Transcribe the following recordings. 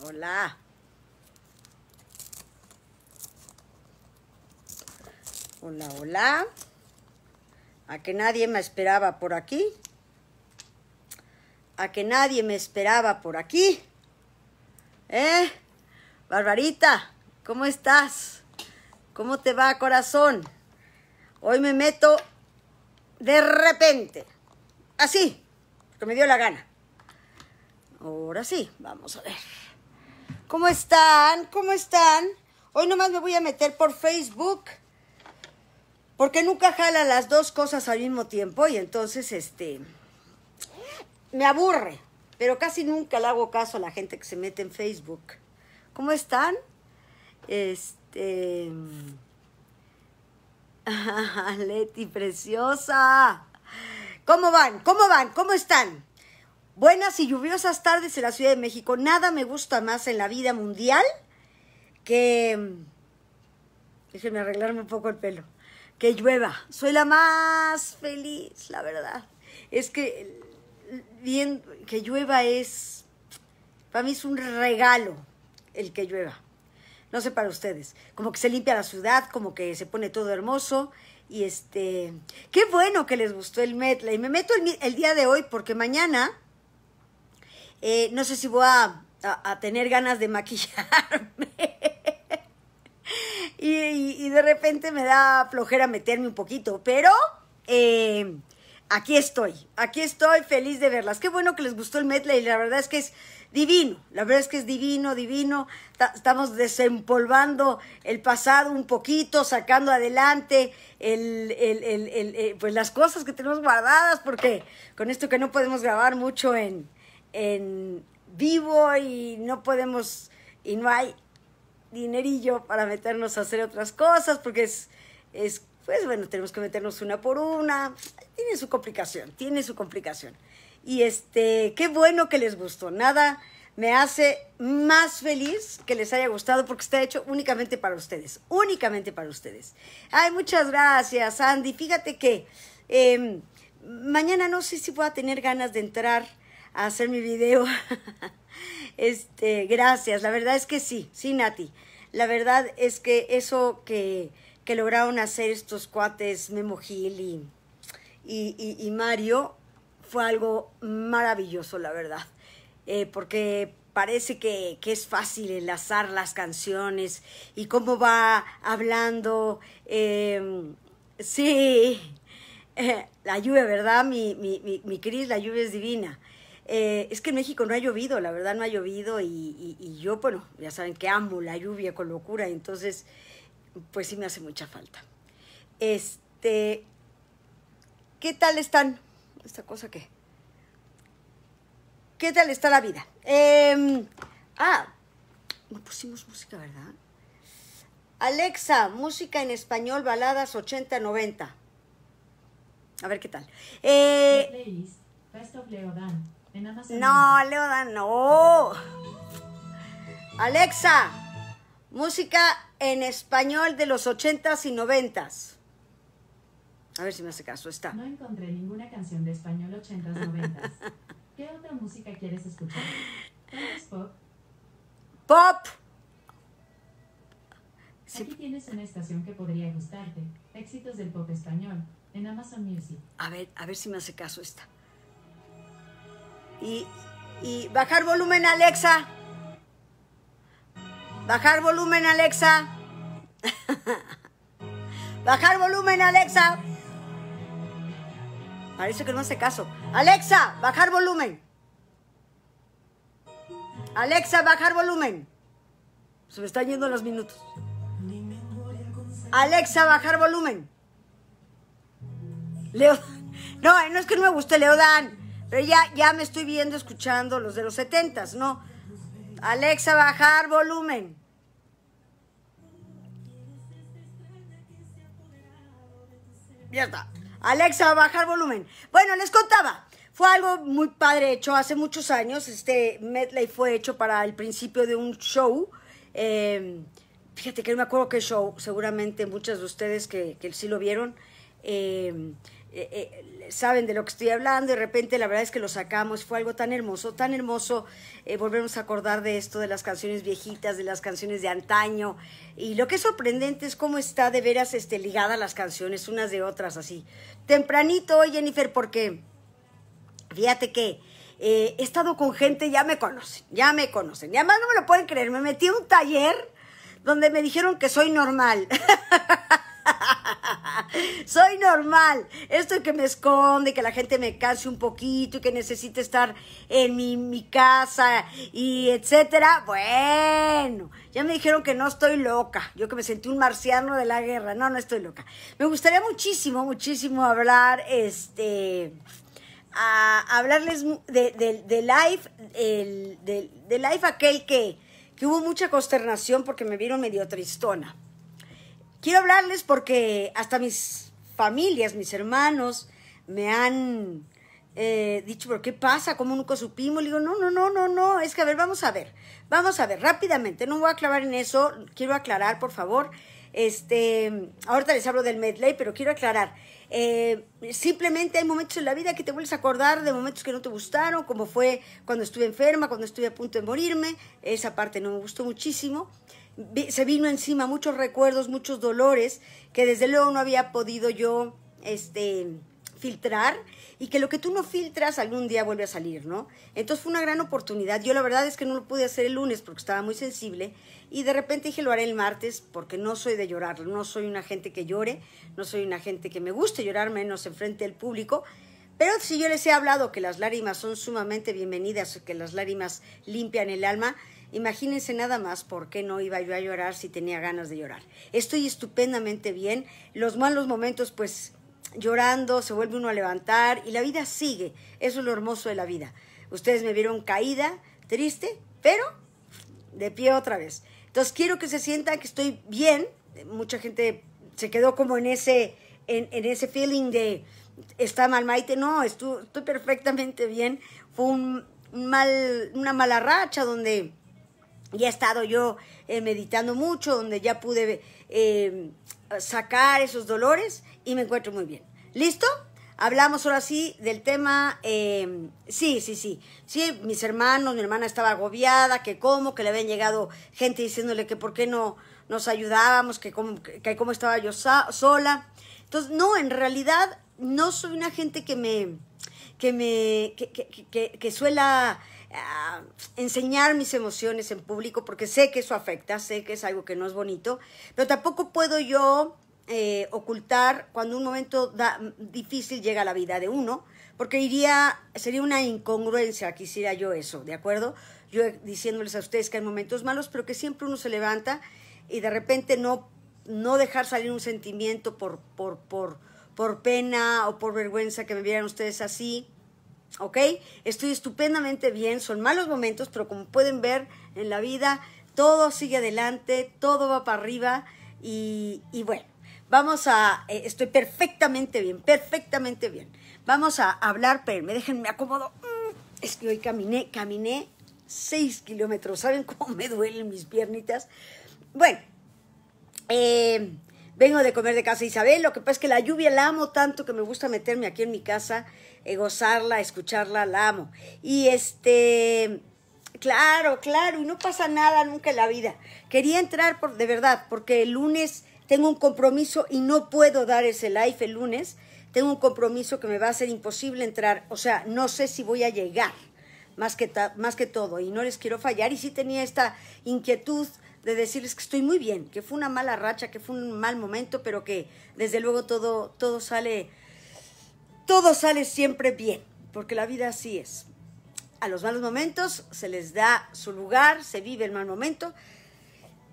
Hola. Hola, hola. A que nadie me esperaba por aquí. A que nadie me esperaba por aquí. ¿Eh? Barbarita, ¿cómo estás? ¿Cómo te va, corazón? Hoy me meto de repente. Así, que me dio la gana. Ahora sí, vamos a ver. ¿Cómo están? ¿Cómo están? Hoy nomás me voy a meter por Facebook. Porque nunca jala las dos cosas al mismo tiempo y entonces este me aburre, pero casi nunca le hago caso a la gente que se mete en Facebook. ¿Cómo están? Este Leti preciosa. ¿Cómo van? ¿Cómo van? ¿Cómo están? Buenas y lluviosas tardes en la Ciudad de México. Nada me gusta más en la vida mundial que... Déjenme arreglarme un poco el pelo. Que llueva. Soy la más feliz, la verdad. Es que bien que llueva es... Para mí es un regalo el que llueva. No sé para ustedes. Como que se limpia la ciudad, como que se pone todo hermoso. Y este... Qué bueno que les gustó el Metla. Y me meto el día de hoy porque mañana eh, no sé si voy a, tener ganas de maquillarme. y, de repente me da flojera meterme un poquito, pero eh, aquí estoy, aquí estoy feliz de verlas. Qué bueno que les gustó el medley, la verdad es que es divino, la verdad es que es divino, divino. Estamos desempolvando el pasado un poquito, sacando adelante eh, pues las cosas que tenemos guardadas, porque con esto que no podemos grabar mucho en, en vivo y no podemos y no hay dinerillo para meternos a hacer otras cosas porque es, pues bueno, tenemos que meternos una por una. Tiene su complicación, tiene su complicación. Y este, qué bueno que les gustó. Nada me hace más feliz que les haya gustado porque está hecho únicamente para ustedes, únicamente para ustedes. Ay, muchas gracias, Andy. Fíjate que em, mañana no sé si voy a tener ganas de entrar hacer mi video. este, gracias. La verdad es que sí, sí, Nati. La verdad es que eso que, que lograron hacer estos cuates Memo Gil y, Mario fue algo maravilloso, la verdad. Eh, porque parece que, es fácil enlazar las canciones y cómo va hablando. Em, sí, la lluvia, ¿verdad? Mi, mi, mi, mi Cris, la lluvia es divina. Eh, es que en México no ha llovido, la verdad no ha llovido y, yo, bueno, ya saben que amo la lluvia con locura, entonces, pues sí me hace mucha falta. Este, ¿qué tal están? Esta cosa que... ¿Qué tal está la vida? Em, ah, no pusimos música, ¿verdad? Alexa, música en español, baladas 80-90. A ver qué tal. Eh, no, Leona, no. Alexa, música en español de los 80 y 90s. A ver si me hace caso, está. No encontré ninguna canción de español 80s, 90s. ¿Qué otra música quieres escuchar? pop? ¡Pop! Aquí tienes una estación que podría gustarte. Éxitos del pop español en Amazon Music. A ver, a ver si me hace caso esta. Y, bajar volumen, Alexa. Bajar volumen, Alexa. bajar volumen, Alexa. Parece que no hace caso. Alexa, bajar volumen. Alexa, bajar volumen. Se me están yendo los minutos. Alexa, bajar volumen. Leo. No, no es que no me guste, Leodan. Pero ya, ya me estoy viendo escuchando los de los setentas, ¿no? Alexa, bajar volumen. Ya está. Alexa, bajar volumen. Bueno, les contaba. Fue algo muy padre hecho hace muchos años. Este medley fue hecho para el principio de un show. Em, fíjate que no me acuerdo qué show. Seguramente muchas de ustedes que, sí lo vieron. Em, eh, eh, saben de lo que estoy hablando, de repente la verdad es que lo sacamos, fue algo tan hermoso, tan hermoso eh, Volvemos a acordar de esto, de las canciones viejitas, de las canciones de antaño, y lo que es sorprendente es cómo está de veras este, ligada las canciones unas de otras así. Tempranito hoy, Jennifer, porque fíjate que eh, he estado con gente, ya me conocen, ya me conocen, y además no me lo pueden creer, me metí a un taller donde me dijeron que soy normal. Soy normal. Esto que me esconde, que la gente me case un poquito y que necesite estar en mi, casa y etcétera. Bueno, ya me dijeron que no estoy loca. Yo que me sentí un marciano de la guerra. No, no estoy loca. Me gustaría muchísimo, muchísimo hablar, este, hablarles de, life de live, aquel que, que hubo mucha consternación porque me vieron medio tristona. Quiero hablarles porque hasta mis familias, mis hermanos, me han eh, dicho, pero ¿qué pasa? ¿Cómo nunca supimos? Le digo, no, no, no, no, no, es que a ver, vamos a ver, vamos a ver, rápidamente, no voy a clavar en eso, quiero aclarar, por favor, este, ahorita les hablo del medley, pero quiero aclarar, eh, simplemente hay momentos en la vida que te vuelves a acordar de momentos que no te gustaron, como fue cuando estuve enferma, cuando estuve a punto de morirme, esa parte no me gustó muchísimo, se vino encima muchos recuerdos, muchos dolores que desde luego no había podido yo este filtrar y que lo que tú no filtras algún día vuelve a salir, ¿no? Entonces fue una gran oportunidad. Yo la verdad es que no lo pude hacer el lunes porque estaba muy sensible y de repente dije lo haré el martes porque no soy de llorar, no soy una gente que llore, no soy una gente que me guste llorar menos enfrente del público, pero si yo les he hablado que las lágrimas son sumamente bienvenidas, que las lágrimas limpian el alma, Imagínense nada más por qué no iba yo a llorar si tenía ganas de llorar. Estoy estupendamente bien. Los malos momentos, pues llorando, se vuelve uno a levantar y la vida sigue. Eso es lo hermoso de la vida. Ustedes me vieron caída, triste, pero de pie otra vez. Entonces quiero que se sientan que estoy bien. Mucha gente se quedó como en ese, en, ese feeling de está mal Maite. No, estoy, estoy perfectamente bien. Fue un mal, una mala racha donde y he estado yo eh, meditando mucho, donde ya pude eh, sacar esos dolores y me encuentro muy bien. ¿Listo? Hablamos ahora sí del tema, em, sí, sí, sí, sí, mis hermanos, mi hermana estaba agobiada, que cómo, que le habían llegado gente diciéndole que por qué no nos ayudábamos, que cómo, que estaba yo sola. Entonces, no, en realidad no soy una gente que me, que me, que, que, que, que suela Ah, enseñar mis emociones en público, porque sé que eso afecta, sé que es algo que no es bonito, pero tampoco puedo yo eh, ocultar cuando un momento difícil llega a la vida de uno, porque iría, sería una incongruencia que hiciera yo eso, ¿de acuerdo? Yo diciéndoles a ustedes que hay momentos malos, pero que siempre uno se levanta y de repente no, no dejar salir un sentimiento por, por, por, por pena o por vergüenza que me vieran ustedes así, ¿ok? Estoy estupendamente bien, son malos momentos, pero como pueden ver en la vida, todo sigue adelante, todo va para arriba y, y bueno, vamos a, eh, estoy perfectamente bien, perfectamente bien. Vamos a hablar, pero me dejen, me acomodo. Mm, es que hoy caminé, caminé 6 kilómetros, ¿saben cómo me duelen mis piernitas? Bueno, eh, vengo de comer de casa Isabel, lo que pasa es que la lluvia la amo tanto que me gusta meterme aquí en mi casa eh, gozarla, escucharla, la amo. Y este, claro, claro, y no pasa nada nunca en la vida. Quería entrar por, de verdad, porque el lunes tengo un compromiso y no puedo dar ese live el lunes. Tengo un compromiso que me va a ser imposible entrar. O sea, no sé si voy a llegar, más que, más que todo. Y no les quiero fallar. Y sí tenía esta inquietud de decirles que estoy muy bien, que fue una mala racha, que fue un mal momento, pero que desde luego todo, todo sale todo sale siempre bien, porque la vida así es. A los malos momentos se les da su lugar, se vive el mal momento,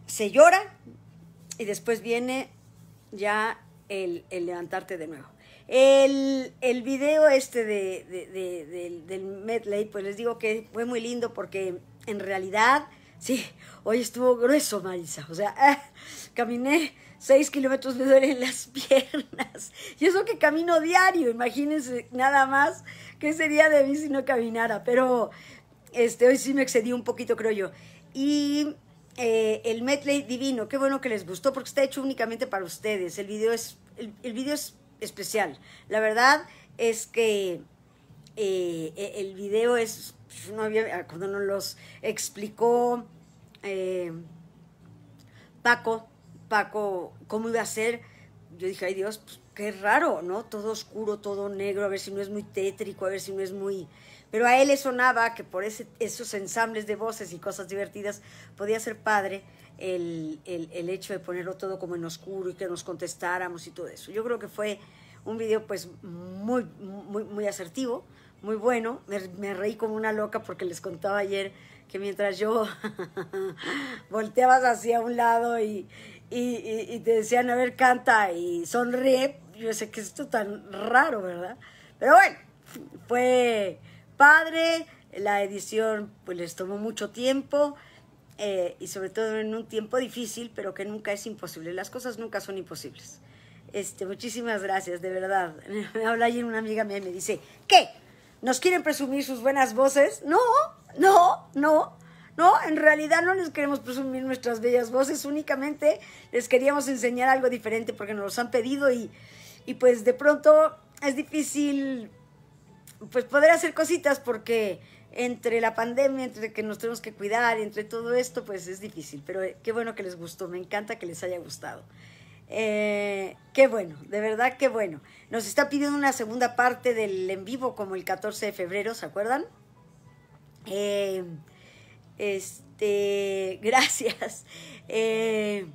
se llora y después viene ya el, levantarte de nuevo. El, el video este de, del, medley, pues les digo que fue muy lindo porque en realidad, sí, hoy estuvo grueso, Marisa. O sea, caminé 6 kilómetros me en las piernas. Y eso que camino diario, imagínense nada más qué sería de mí si no caminara. Pero este, hoy sí me excedí un poquito, creo yo. Y eh, el medley divino, qué bueno que les gustó porque está hecho únicamente para ustedes. El video es, el, es especial. La verdad es que eh, e, el video es, pues, no ah, cuando nos los explicó eh, Paco, cómo iba a ser, yo dije, ay Dios, pues, qué raro, ¿no? Todo oscuro, todo negro, a ver si no es muy tétrico, a ver si no es muy... Pero a él le sonaba que por ese, esos ensambles de voces y cosas divertidas podía ser padre el, el, el hecho de ponerlo todo como en oscuro y que nos contestáramos y todo eso. Yo creo que fue un video pues muy, muy, muy asertivo, muy bueno. Me, me, reí como una loca porque les contaba ayer que mientras yo volteabas hacia un lado y, y, te decían, a ver, canta y sonríe. Yo sé que esto tan raro, ¿verdad? Pero bueno, fue padre, la edición pues les tomó mucho tiempo eh, y sobre todo en un tiempo difícil, pero que nunca es imposible. Las cosas nunca son imposibles. Este, muchísimas gracias, de verdad. Me habla ayer una amiga mía y me dice, ¿qué? ¿Nos quieren presumir sus buenas voces? No, no, no. No, en realidad no les queremos presumir nuestras bellas voces, únicamente les queríamos enseñar algo diferente porque nos los han pedido y, pues de pronto es difícil pues poder hacer cositas porque entre la pandemia, entre que nos tenemos que cuidar, entre todo esto, pues es difícil. Pero qué bueno que les gustó, me encanta que les haya gustado. Eh, qué bueno, de verdad qué bueno. Nos está pidiendo una segunda parte del en vivo como el 14 de febrero, ¿se acuerdan? Eh, este, gracias. Eh,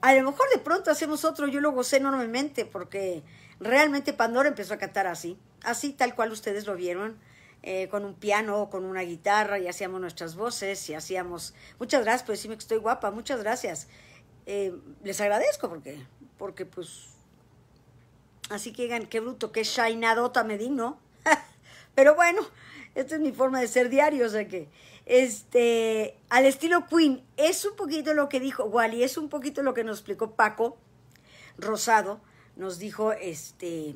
a lo mejor de pronto hacemos otro, yo lo gocé enormemente porque realmente Pandora empezó a cantar así, así tal cual ustedes lo vieron, eh, con un piano, o con una guitarra y hacíamos nuestras voces y hacíamos... Muchas gracias por decirme que estoy guapa, muchas gracias. Eh, les agradezco porque, porque pues... Así que digan, qué bruto, qué shainadota me di, ¿no? Pero bueno, esta es mi forma de ser diario, o sea que este, al estilo Queen. Es un poquito lo que dijo Wally, es un poquito lo que nos explicó Paco Rosado. Nos dijo este,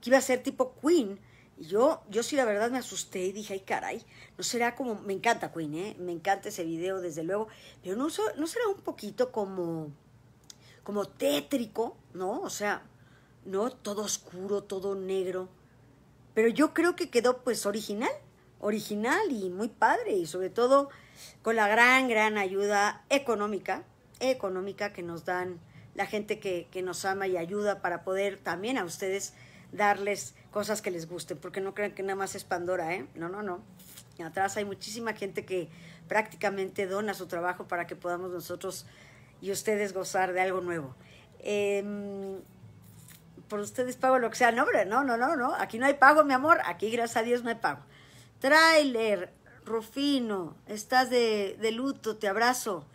que iba a ser tipo Queen. Y yo, yo sí la verdad me asusté y dije, ay caray, no será como, me encanta Queen, ¿eh? me encanta ese video desde luego, pero no, no será un poquito como, como tétrico, ¿no? O sea, no todo oscuro, todo negro, pero yo creo que quedó pues original, original y muy padre y sobre todo con la gran, gran ayuda económica, económica que nos dan la gente que, nos ama y ayuda para poder también a ustedes darles cosas que les gusten, porque no crean que nada más es Pandora, ¿eh? No, no, no. Atrás hay muchísima gente que prácticamente dona su trabajo para que podamos nosotros y ustedes gozar de algo nuevo. Em, por ustedes pago lo que sea. No, hombre, no, no, no, no. Aquí no hay pago, mi amor. Aquí, gracias a Dios, no hay pago. Trailer, Rufino, estás de, luto, te abrazo.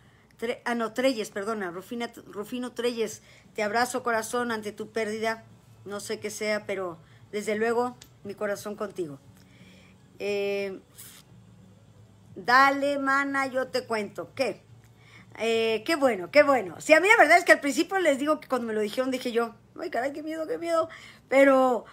ah, no, Treyes, perdona, Rufino Treyes, te abrazo corazón ante tu pérdida. No sé qué sea, pero desde luego mi corazón contigo. Eh, dale, mana, yo te cuento. ¿Qué? Eh, qué bueno, qué bueno. Sí, a mí la verdad es que al principio les digo que cuando me lo dijeron dije yo, ay, caray, qué miedo, qué miedo. Pero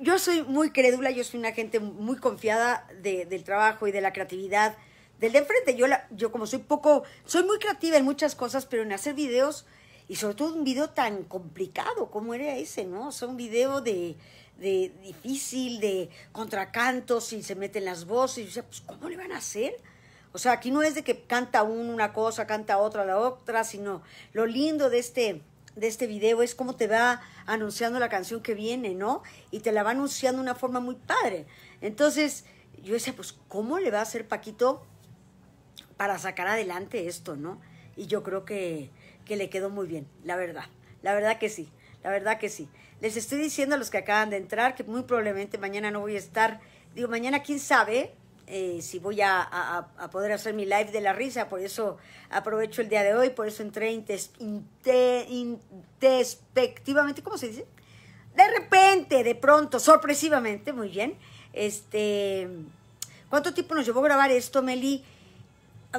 yo soy muy crédula, yo soy una gente muy confiada del trabajo y de la creatividad del de enfrente. Yo, la, yo como soy poco, soy muy creativa en muchas cosas, pero en hacer videos, y sobre todo un video tan complicado como era ese, ¿no? O sea, un video de, de difícil, de contracantos y se meten las voces. Y, pues, ¿cómo le van a hacer? O sea, aquí no es de que canta uno una cosa, canta otra la otra, sino lo lindo de este de este video es cómo te va anunciando la canción que viene, ¿no? Y te la va anunciando de una forma muy padre. Entonces, yo decía, pues, ¿cómo le va a hacer Paquito para sacar adelante esto, ¿no? Y yo creo que, que le quedó muy bien, la verdad. La verdad que sí, la verdad que sí. Les estoy diciendo a los que acaban de entrar que muy probablemente mañana no voy a estar. Digo, mañana quién sabe, eh, si voy a, poder hacer mi live de la risa, por eso aprovecho el día de hoy, por eso entré intespectivamente, ¿cómo se dice? De repente, de pronto, sorpresivamente, muy bien. Este, ¿Cuánto tiempo nos llevó grabar esto, Meli?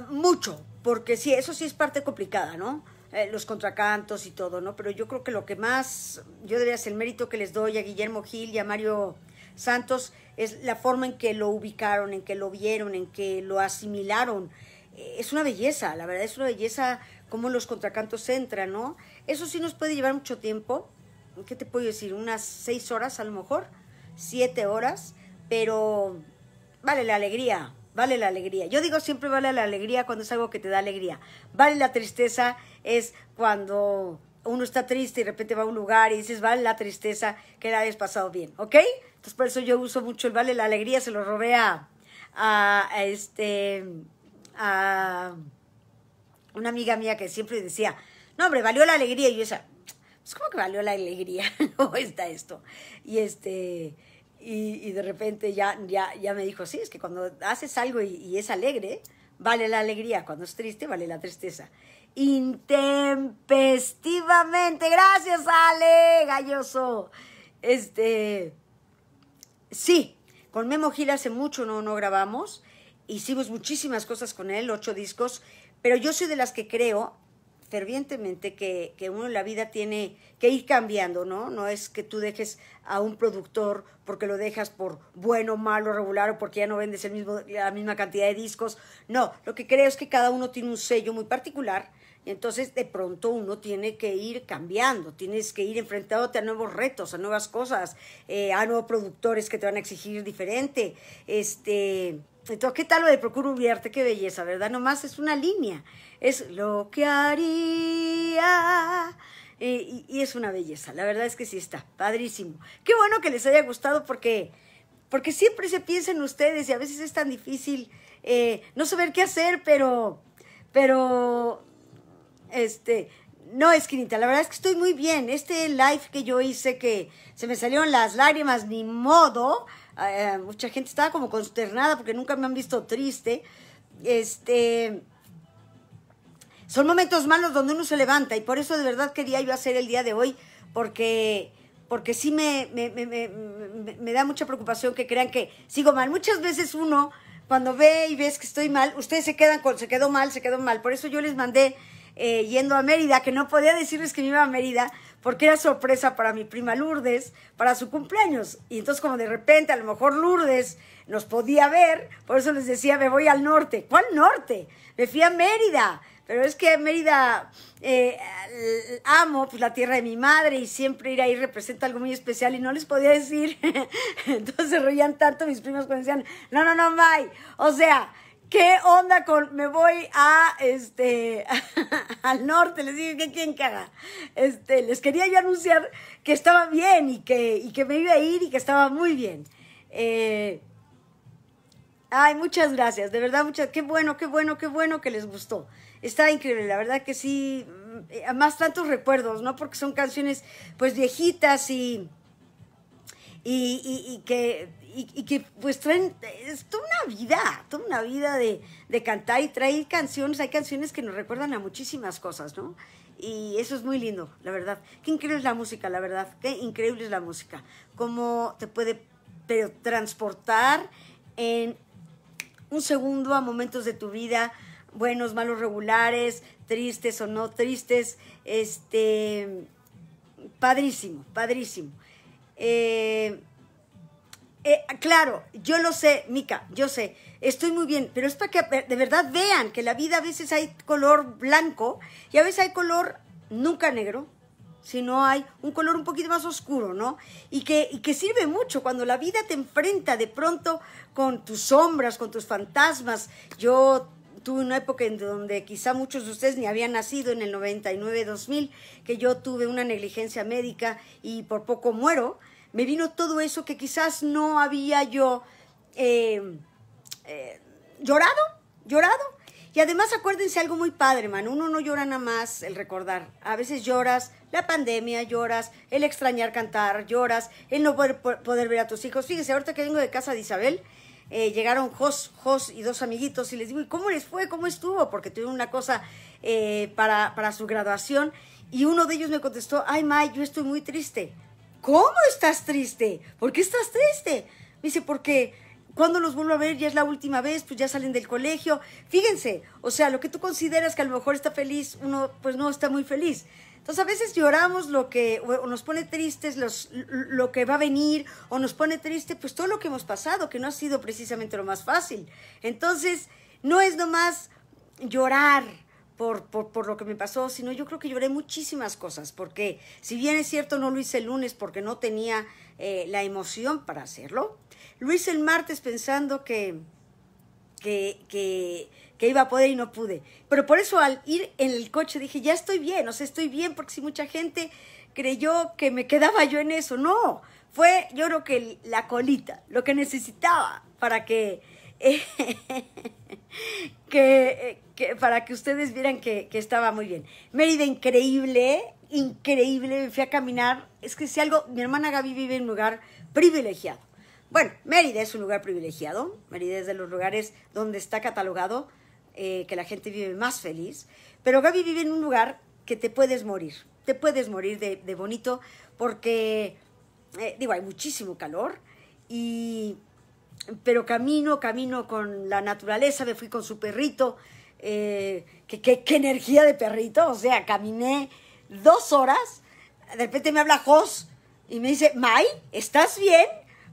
Mucho, porque sí, eso sí es parte complicada, ¿no? Eh, los contracantos y todo, ¿no? Pero yo creo que lo que más, yo debería hacer el mérito que les doy a Guillermo Gil y a Mario Santos es la forma en que lo ubicaron, en que lo vieron, en que lo asimilaron. Eh, es una belleza, la verdad es una belleza Como los contracantos entran, ¿no? Eso sí nos puede llevar mucho tiempo, ¿qué te puedo decir? Unas seis horas a lo mejor, siete horas, pero vale la alegría, vale la alegría. Yo digo siempre vale la alegría cuando es algo que te da alegría. Vale la tristeza es cuando uno está triste y de repente va a un lugar y dices, vale la tristeza que la hayas pasado bien, ¿ok? Pues por eso yo uso mucho el vale. La alegría se lo robé a, este, una amiga mía que siempre decía, no, hombre, valió la alegría. Y yo decía, pues, ¿cómo que valió la alegría? no está esto. Y este... Y, de repente ya, ya, ya me dijo, sí, es que cuando haces algo y, y es alegre, vale la alegría. Cuando es triste, vale la tristeza. Intempestivamente. Gracias, Ale, galloso. Este, Sí, con Memo Gil hace mucho no, no grabamos. Hicimos muchísimas cosas con él, ocho discos, pero yo soy de las que creo fervientemente que, uno en la vida tiene que ir cambiando, ¿no? No es que tú dejes a un productor porque lo dejas por bueno, malo, regular o porque ya no vendes el mismo, la misma cantidad de discos. No, lo que creo es que cada uno tiene un sello muy particular entonces, de pronto uno tiene que ir cambiando, tienes que ir enfrentándote a nuevos retos, a nuevas cosas, eh, a nuevos productores que te van a exigir diferente. Este, entonces, ¿qué tal lo de Procuro Qué belleza, ¿verdad? Nomás es una línea, es lo que haría. Eh, y, es una belleza, la verdad es que sí está, padrísimo. Qué bueno que les haya gustado porque, porque siempre se piensa en ustedes y a veces es tan difícil eh, no saber qué hacer, pero, pero este, no, Esquinita, la verdad es que estoy muy bien. Este live que yo hice que se me salieron las lágrimas, ni modo. Eh, eh, mucha gente estaba como consternada porque nunca me han visto triste. Este. Son momentos malos donde uno se levanta y por eso de verdad quería yo hacer el día de hoy porque porque sí me, me, me, da mucha preocupación que crean que sigo mal. Muchas veces uno, cuando ve y ves que estoy mal, ustedes se quedan con, se quedó mal, se quedó mal. Por eso yo les mandé eh, yendo a Mérida, que no podía decirles que me iba a Mérida porque era sorpresa para mi prima Lourdes, para su cumpleaños. Y entonces como de repente a lo mejor Lourdes nos podía ver, por eso les decía, me voy al norte. ¿Cuál norte? Me fui a Mérida. Pero es que Mérida eh, amo pues, la tierra de mi madre y siempre ir ahí representa algo muy especial y no les podía decir. entonces reían tanto mis primas cuando decían, no, no, no, bye, O sea, ¿Qué onda con me voy a este al norte? Les digo que quién caga. Este, les quería yo anunciar que estaba bien y que, que me iba a ir y que estaba muy bien. Eh, ay, muchas gracias, de verdad, muchas, qué bueno, qué bueno, qué bueno que les gustó. Está increíble, la verdad que sí, mm, eh, más tantos recuerdos, ¿no? Porque son canciones pues viejitas y, y que y, que pues traen, es toda una vida, toda una vida de, cantar y traer canciones, hay canciones que nos recuerdan a muchísimas cosas, ¿no? Y eso es muy lindo, la verdad. Qué increíble es la música, la verdad, qué increíble es la música. Cómo te puede transportar en un segundo a momentos de tu vida, buenos, malos, regulares, tristes o no tristes, este, padrísimo, padrísimo. Eh, eh, claro, yo lo sé, Mica, yo sé, estoy muy bien, pero es para que de verdad vean que la vida a veces hay color blanco y a veces hay color nunca negro, sino hay un color un poquito más oscuro, ¿no? Y que, y que sirve mucho cuando la vida te enfrenta de pronto con tus sombras, con tus fantasmas. Yo tuve una época en donde quizá muchos de ustedes ni habían nacido en el 99-2000, que yo tuve una negligencia médica y por poco muero me vino todo eso que quizás no había yo eh, eh, llorado, llorado. Y además acuérdense algo muy padre, man. uno no llora nada más el recordar, a veces lloras la pandemia, lloras el extrañar cantar, lloras el no poder, ver a tus hijos. Fíjense, ahorita que vengo de casa de Isabel, eh, llegaron Jos, Jos y dos amiguitos y les digo, ¿y cómo les fue? ¿Cómo estuvo? Porque tuvieron una cosa para, para su graduación y uno de ellos me contestó, ay, May, yo estoy muy triste. ¿cómo estás triste? ¿Por qué estás triste? dice, porque cuando los vuelvo a ver, ya es la última vez, pues ya salen del colegio. Fíjense, o sea, lo que tú consideras que a lo mejor está feliz, uno pues no está muy feliz. Entonces a veces lloramos lo que nos pone tristes, lo que va a venir, o nos pone triste, pues todo lo que hemos pasado, que no ha sido precisamente lo más fácil. Entonces, no es nomás llorar, por, lo que me pasó, sino yo creo que lloré muchísimas cosas, porque si bien es cierto no lo hice el lunes porque no tenía eh, la emoción para hacerlo, lo hice el martes pensando que, que, iba a poder y no pude. Pero por eso al ir en el coche dije, ya estoy bien, o sea, estoy bien, porque si mucha gente creyó que me quedaba yo en eso, no, fue yo creo que la colita, lo que necesitaba para que... que, eh, para que ustedes vieran que, estaba muy bien. Mérida, increíble, increíble. Me fui a caminar. Es que si algo, mi hermana Gaby vive en un lugar privilegiado. Bueno, Mérida es un lugar privilegiado. Mérida es de los lugares donde está catalogado eh, que la gente vive más feliz. Pero Gaby vive en un lugar que te puedes morir. Te puedes morir de, bonito porque, eh, digo, hay muchísimo calor y pero camino, camino con la naturaleza, me fui con su perrito, eh, ¿qué, energía de perrito. O sea, caminé dos horas. De repente me habla Jos y me dice, May, ¿estás bien?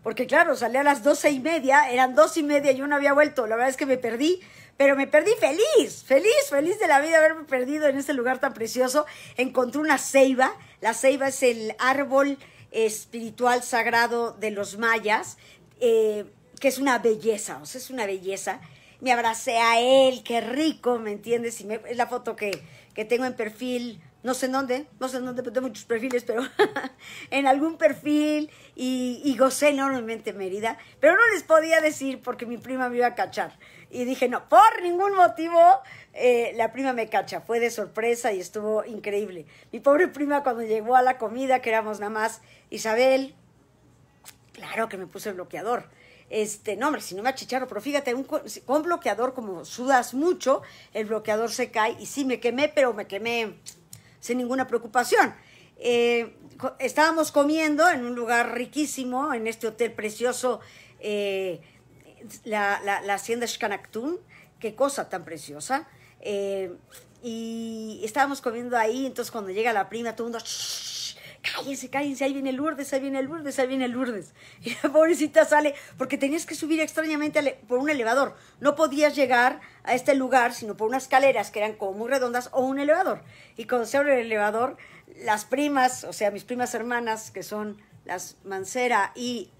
Porque claro, salí a las doce y media, eran dos y media y yo no había vuelto. La verdad es que me perdí, pero me perdí feliz, feliz, feliz de la vida haberme perdido en este lugar tan precioso. Encontré una ceiba. La ceiba es el árbol espiritual sagrado de los mayas, eh, que es una belleza, o sea, es una belleza me abracé a él, qué rico, ¿me entiendes? Y me, es la foto que, tengo en perfil, no sé en dónde, no sé en dónde, pero tengo muchos perfiles, pero en algún perfil y, gocé enormemente Mérida, pero no les podía decir porque mi prima me iba a cachar. Y dije, no, por ningún motivo eh, la prima me cacha, fue de sorpresa y estuvo increíble. Mi pobre prima cuando llegó a la comida, que éramos nada más Isabel, claro que me puse bloqueador este, no, hombre, si no me achicharro, pero fíjate, un, con bloqueador, como sudas mucho, el bloqueador se cae y sí me quemé, pero me quemé sin ninguna preocupación. Eh, estábamos comiendo en un lugar riquísimo, en este hotel precioso, eh, la, hacienda Xcanactún, qué cosa tan preciosa. Eh, y estábamos comiendo ahí, entonces cuando llega la prima, todo el mundo cállense, cállense, ahí viene Lourdes, ahí viene Lourdes, ahí viene Lourdes. Y la pobrecita sale, porque tenías que subir extrañamente por un elevador. No podías llegar a este lugar, sino por unas escaleras que eran como muy redondas o un elevador. Y cuando se abre el elevador, las primas, o sea, mis primas hermanas, que son las Mancera y,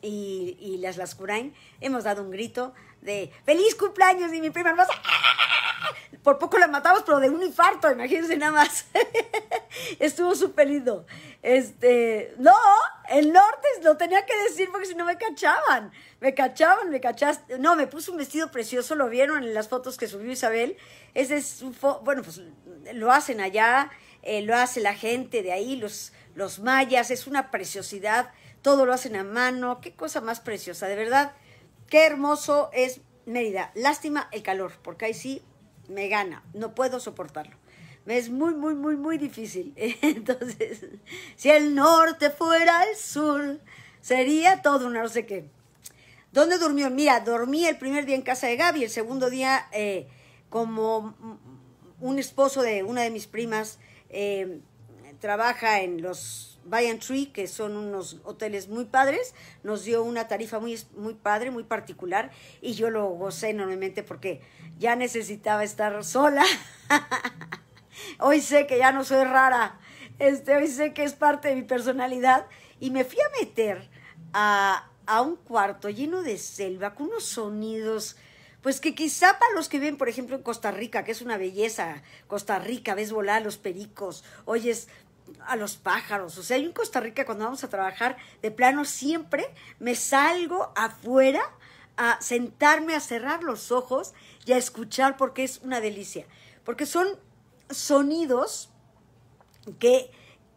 y, las Lascurain, hemos dado un grito de ¡Feliz cumpleaños! Y mi prima hermosa... Por poco la matamos, pero de un infarto, imagínense nada más. Estuvo súper lindo. Este, no, el norte lo tenía que decir porque si no me cachaban. Me cachaban, me cachaste. No, me puso un vestido precioso, lo vieron en las fotos que subió Isabel. Ese es un bueno, pues lo hacen allá, eh, lo hace la gente de ahí, los, los mayas, es una preciosidad. Todo lo hacen a mano, qué cosa más preciosa, de verdad. Qué hermoso es Mérida. Lástima el calor, porque ahí sí me gana, no puedo soportarlo. Es muy, muy, muy, muy difícil. Entonces, si el norte fuera el sur, sería todo un no sé qué. ¿Dónde durmió? Mira, dormí el primer día en casa de Gaby, el segundo día eh, como un esposo de una de mis primas eh, trabaja en los Bayern Tree, que son unos hoteles muy padres, nos dio una tarifa muy, muy padre, muy particular, y yo lo gocé enormemente porque ya necesitaba estar sola. Hoy sé que ya no soy rara. Este, hoy sé que es parte de mi personalidad. Y me fui a meter a, a un cuarto lleno de selva, con unos sonidos pues que quizá para los que ven por ejemplo, en Costa Rica, que es una belleza, Costa Rica, ves volar a los pericos, oyes a los pájaros, o sea, yo en Costa Rica cuando vamos a trabajar, de plano siempre me salgo afuera a sentarme, a cerrar los ojos y a escuchar porque es una delicia, porque son sonidos que,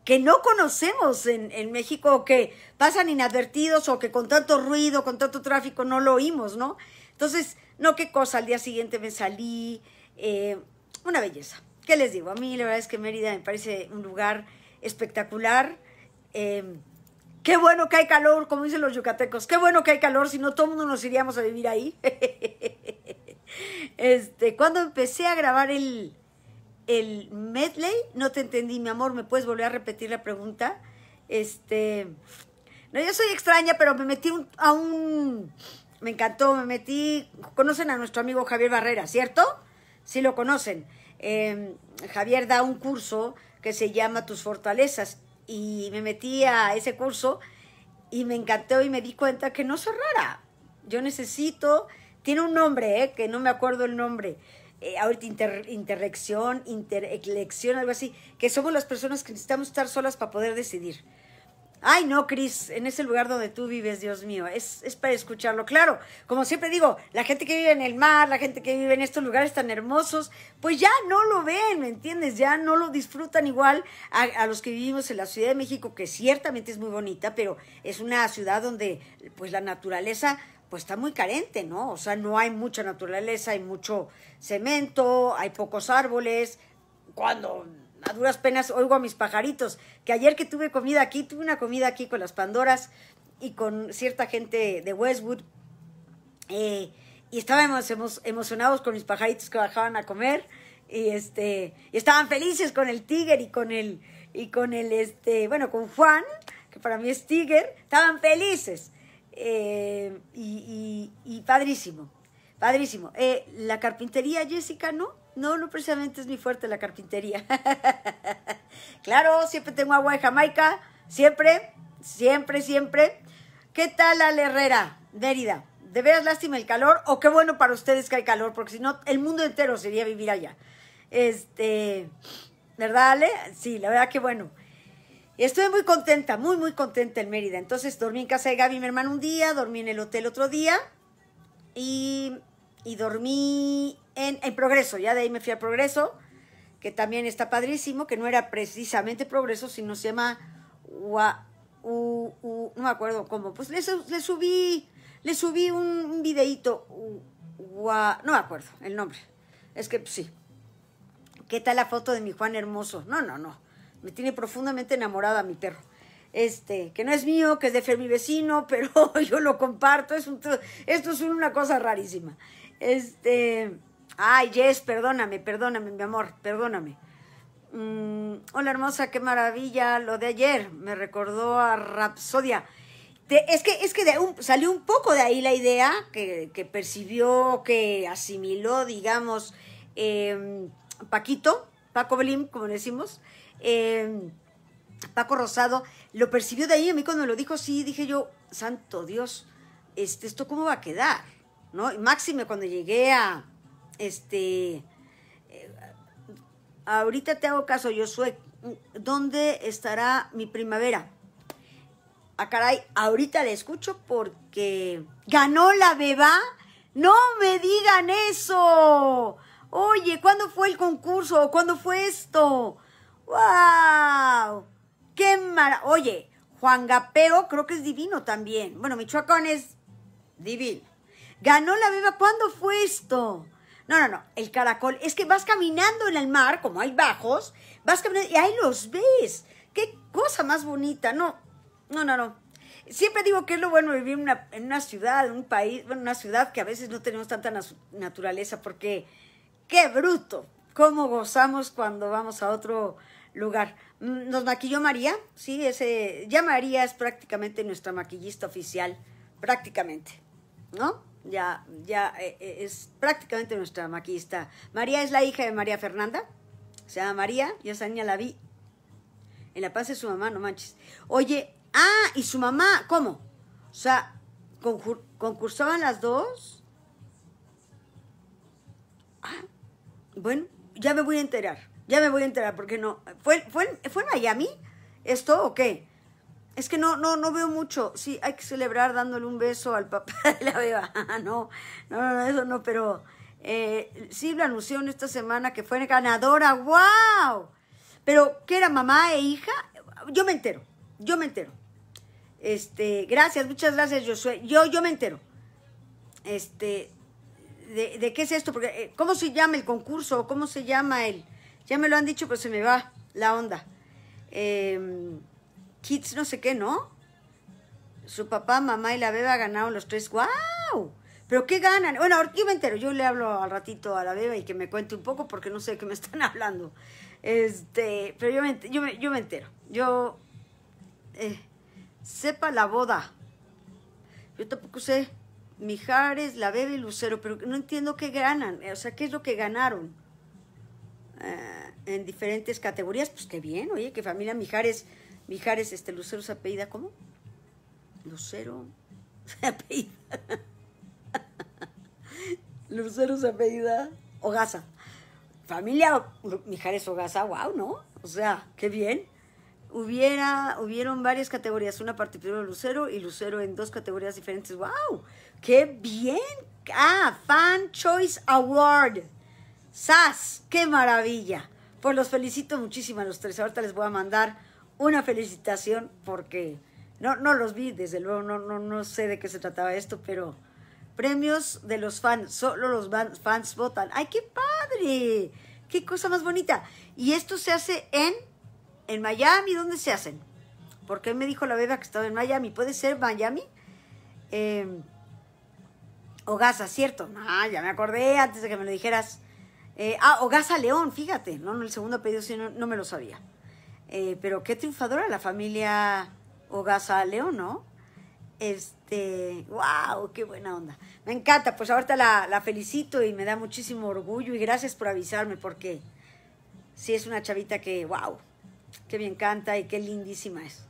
que no conocemos en, México que pasan inadvertidos o que con tanto ruido, con tanto tráfico no lo oímos, ¿no? Entonces, no, qué cosa, al día siguiente me salí, eh, una belleza. ¿Qué les digo? A mí la verdad es que Mérida me parece un lugar espectacular. Em, qué bueno que hay calor, como dicen los yucatecos, qué bueno que hay calor, si no todo el mundo nos iríamos a vivir ahí. este, cuando empecé a grabar el, el medley, no te entendí, mi amor, ¿me puedes volver a repetir la pregunta? Este, no, yo soy extraña, pero me metí a un, me encantó, me metí, conocen a nuestro amigo Javier Barrera, ¿cierto? Sí lo conocen. Em, Javier da un curso que se llama Tus Fortalezas y me metí a ese curso y me encantó y me di cuenta que no soy rara. Yo necesito, tiene un nombre, ¿eh? que no me acuerdo el nombre, eh, ahorita inter, interrección, interelección, algo así, que somos las personas que necesitamos estar solas para poder decidir. Ay, no, Cris, en ese lugar donde tú vives, Dios mío, es, para escucharlo. Claro, como siempre digo, la gente que vive en el mar, la gente que vive en estos lugares tan hermosos, pues ya no lo ven, ¿me entiendes? Ya no lo disfrutan igual a, a los que vivimos en la Ciudad de México, que ciertamente es muy bonita, pero es una ciudad donde pues la naturaleza pues está muy carente, ¿no? O sea, no hay mucha naturaleza, hay mucho cemento, hay pocos árboles. Cuando a duras penas oigo a mis pajaritos, que ayer que tuve comida aquí, tuve una comida aquí con las Pandoras y con cierta gente de Westwood, eh, y estábamos emocionados con mis pajaritos que bajaban a comer, y este, estaban felices con el Tiger y con el, y con el, este, bueno, con Juan, que para mí es Tiger, estaban felices. Eh, y, padrísimo, padrísimo. Eh, la carpintería, Jessica, ¿no? No, no precisamente es mi fuerte la carpintería. claro, siempre tengo agua de Jamaica, siempre, siempre, siempre. ¿Qué tal Ale Herrera, Mérida? De veras lástima el calor, o qué bueno para ustedes que hay calor, porque si no, el mundo entero sería vivir allá. Este, ¿verdad, Ale? Sí, la verdad que bueno estuve muy contenta, muy, muy contenta en Mérida. Entonces dormí en casa de Gaby, mi hermano, un día, dormí en el hotel otro día y, dormí en, Progreso. Ya de ahí me fui a Progreso, que también está padrísimo, que no era precisamente Progreso, sino se llama no me acuerdo cómo. Pues le, le subí, le subí un, videíto, no me acuerdo el nombre. Es que pues, sí. ¿Qué tal la foto de mi Juan hermoso? No, no, no. Me tiene profundamente enamorada mi perro. Este, que no es mío, que es de Fermi mi vecino, pero yo lo comparto. esto es una cosa rarísima. Este, ay, Jess, perdóname, perdóname, mi amor, perdóname. Mm, hola hermosa, qué maravilla lo de ayer. Me recordó a Rapsodia. es que, es que salió un poco de ahí la idea que, percibió, que asimiló, digamos, em, Paquito, Paco Blim, como decimos, Em, Paco Rosado lo percibió de ahí, a mí cuando lo dijo, sí, dije yo, santo Dios, este, ¿esto cómo va a quedar? ¿No? Y máxime, cuando llegué a, este, eh, ahorita te hago caso, yo ¿dónde estará mi primavera? Ah, caray, ahorita le escucho porque ganó la beba. No me digan eso. Oye, ¿cuándo fue el concurso? ¿Cuándo fue esto? ¡Wow! ¡Qué mara! Oye, Juan Gapeo creo que es divino también. Bueno, Michoacán es divino. Ganó la beba, ¿cuándo fue esto? No, no, no, el caracol. Es que vas caminando en el mar, como hay bajos, vas caminando y ahí los ves. ¡Qué cosa más bonita! No, no, no, no. Siempre digo que es lo bueno vivir en una, en una ciudad, en un país, bueno, una ciudad que a veces no tenemos tanta naturaleza, porque qué bruto, cómo gozamos cuando vamos a otro lugar. Mm, nos maquilló María, sí, ese, ya María es prácticamente nuestra maquillista oficial, prácticamente, ¿no? Ya, ya eh, eh, es prácticamente nuestra maquillista. María es la hija de María Fernanda, se llama María, ya esa niña la vi en la paz de su mamá, no manches. Oye, ah, y su mamá, ¿cómo? O sea, concursaban las dos. Ah, bueno, ya me voy a enterar. Ya me voy a enterar porque no. ¿Fue, fue, fue en Miami esto o qué? Es que no, no, no veo mucho. Sí, hay que celebrar dándole un beso al papá de la beba. Ah, no, no, no, eso no, pero eh, sí lo anunció en esta semana que fue ganadora. ¡Wow! Pero, ¿qué era mamá e hija? Yo me entero, yo me entero. Este, gracias, muchas gracias, Josué. Yo, yo me entero. Este, de, de qué es esto? Porque, eh, ¿cómo se llama el concurso? ¿Cómo se llama el, ya me lo han dicho, pero se me va la onda. Em, kids no sé qué, ¿no? Su papá, mamá y la beba ganaron los tres. ¡Guau! ¿Pero qué ganan? Bueno, yo me entero. Yo le hablo al ratito a la beba y que me cuente un poco porque no sé de qué me están hablando. Este, pero yo me, entero. Yo... Eh, sepa la boda. Yo tampoco sé. Mijares, la beba y Lucero, pero no entiendo qué ganan. O sea, ¿qué es lo que ganaron? Eh, en diferentes categorías, pues qué bien, oye, que familia Mijares, Mijares, este Lucero se apellida, ¿cómo? Lucero se apellida. Lucero se apellida Ogasa Familia Mijares Ogasa wow, ¿no? O sea, qué bien. Hubiera, hubieron varias categorías, una partitura de Lucero y Lucero en dos categorías diferentes. ¡Wow! ¡Qué bien! Ah, Fan Choice Award. ¡Sas! ¡Qué maravilla! Pues los felicito muchísimo a los tres. Ahorita les voy a mandar una felicitación porque no, no los vi, desde luego, no, no, no sé de qué se trataba esto, pero premios de los fans, solo los fans votan. ¡Ay, qué padre! ¡Qué cosa más bonita! Y esto se hace en, en Miami, ¿dónde se hacen? Porque me dijo la beba que estaba en Miami. ¿Puede ser Miami? Eh, o Gaza, ¿cierto? Ah, ya me acordé antes de que me lo dijeras. Eh, ah, Ogasa León, fíjate, no, el segundo pedido, sí, no, me lo sabía. Eh, pero qué triunfadora la familia Ogasa León, ¿no? Este, wow, qué buena onda. Me encanta, pues ahorita la, felicito y me da muchísimo orgullo y gracias por avisarme porque sí es una chavita que, wow, que me encanta y qué lindísima es.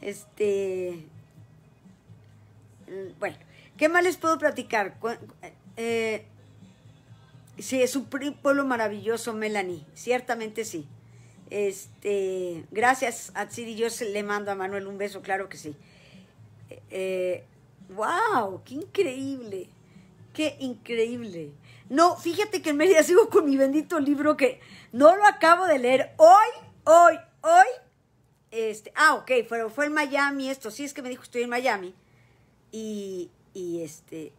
Este, bueno, ¿qué más les puedo platicar? Eh, Sí, es un pueblo maravilloso, Melanie, ciertamente sí. Este, gracias a Siri, yo le mando a Manuel un beso, claro que sí. ¡Wow! Eh, eh, ¡Qué increíble! ¡Qué increíble! No, fíjate que en media sigo con mi bendito libro que no lo acabo de leer. Hoy, hoy, hoy. Este, ah, ok, fue en Miami esto. Sí, es que me dijo estoy en Miami. Y, y este,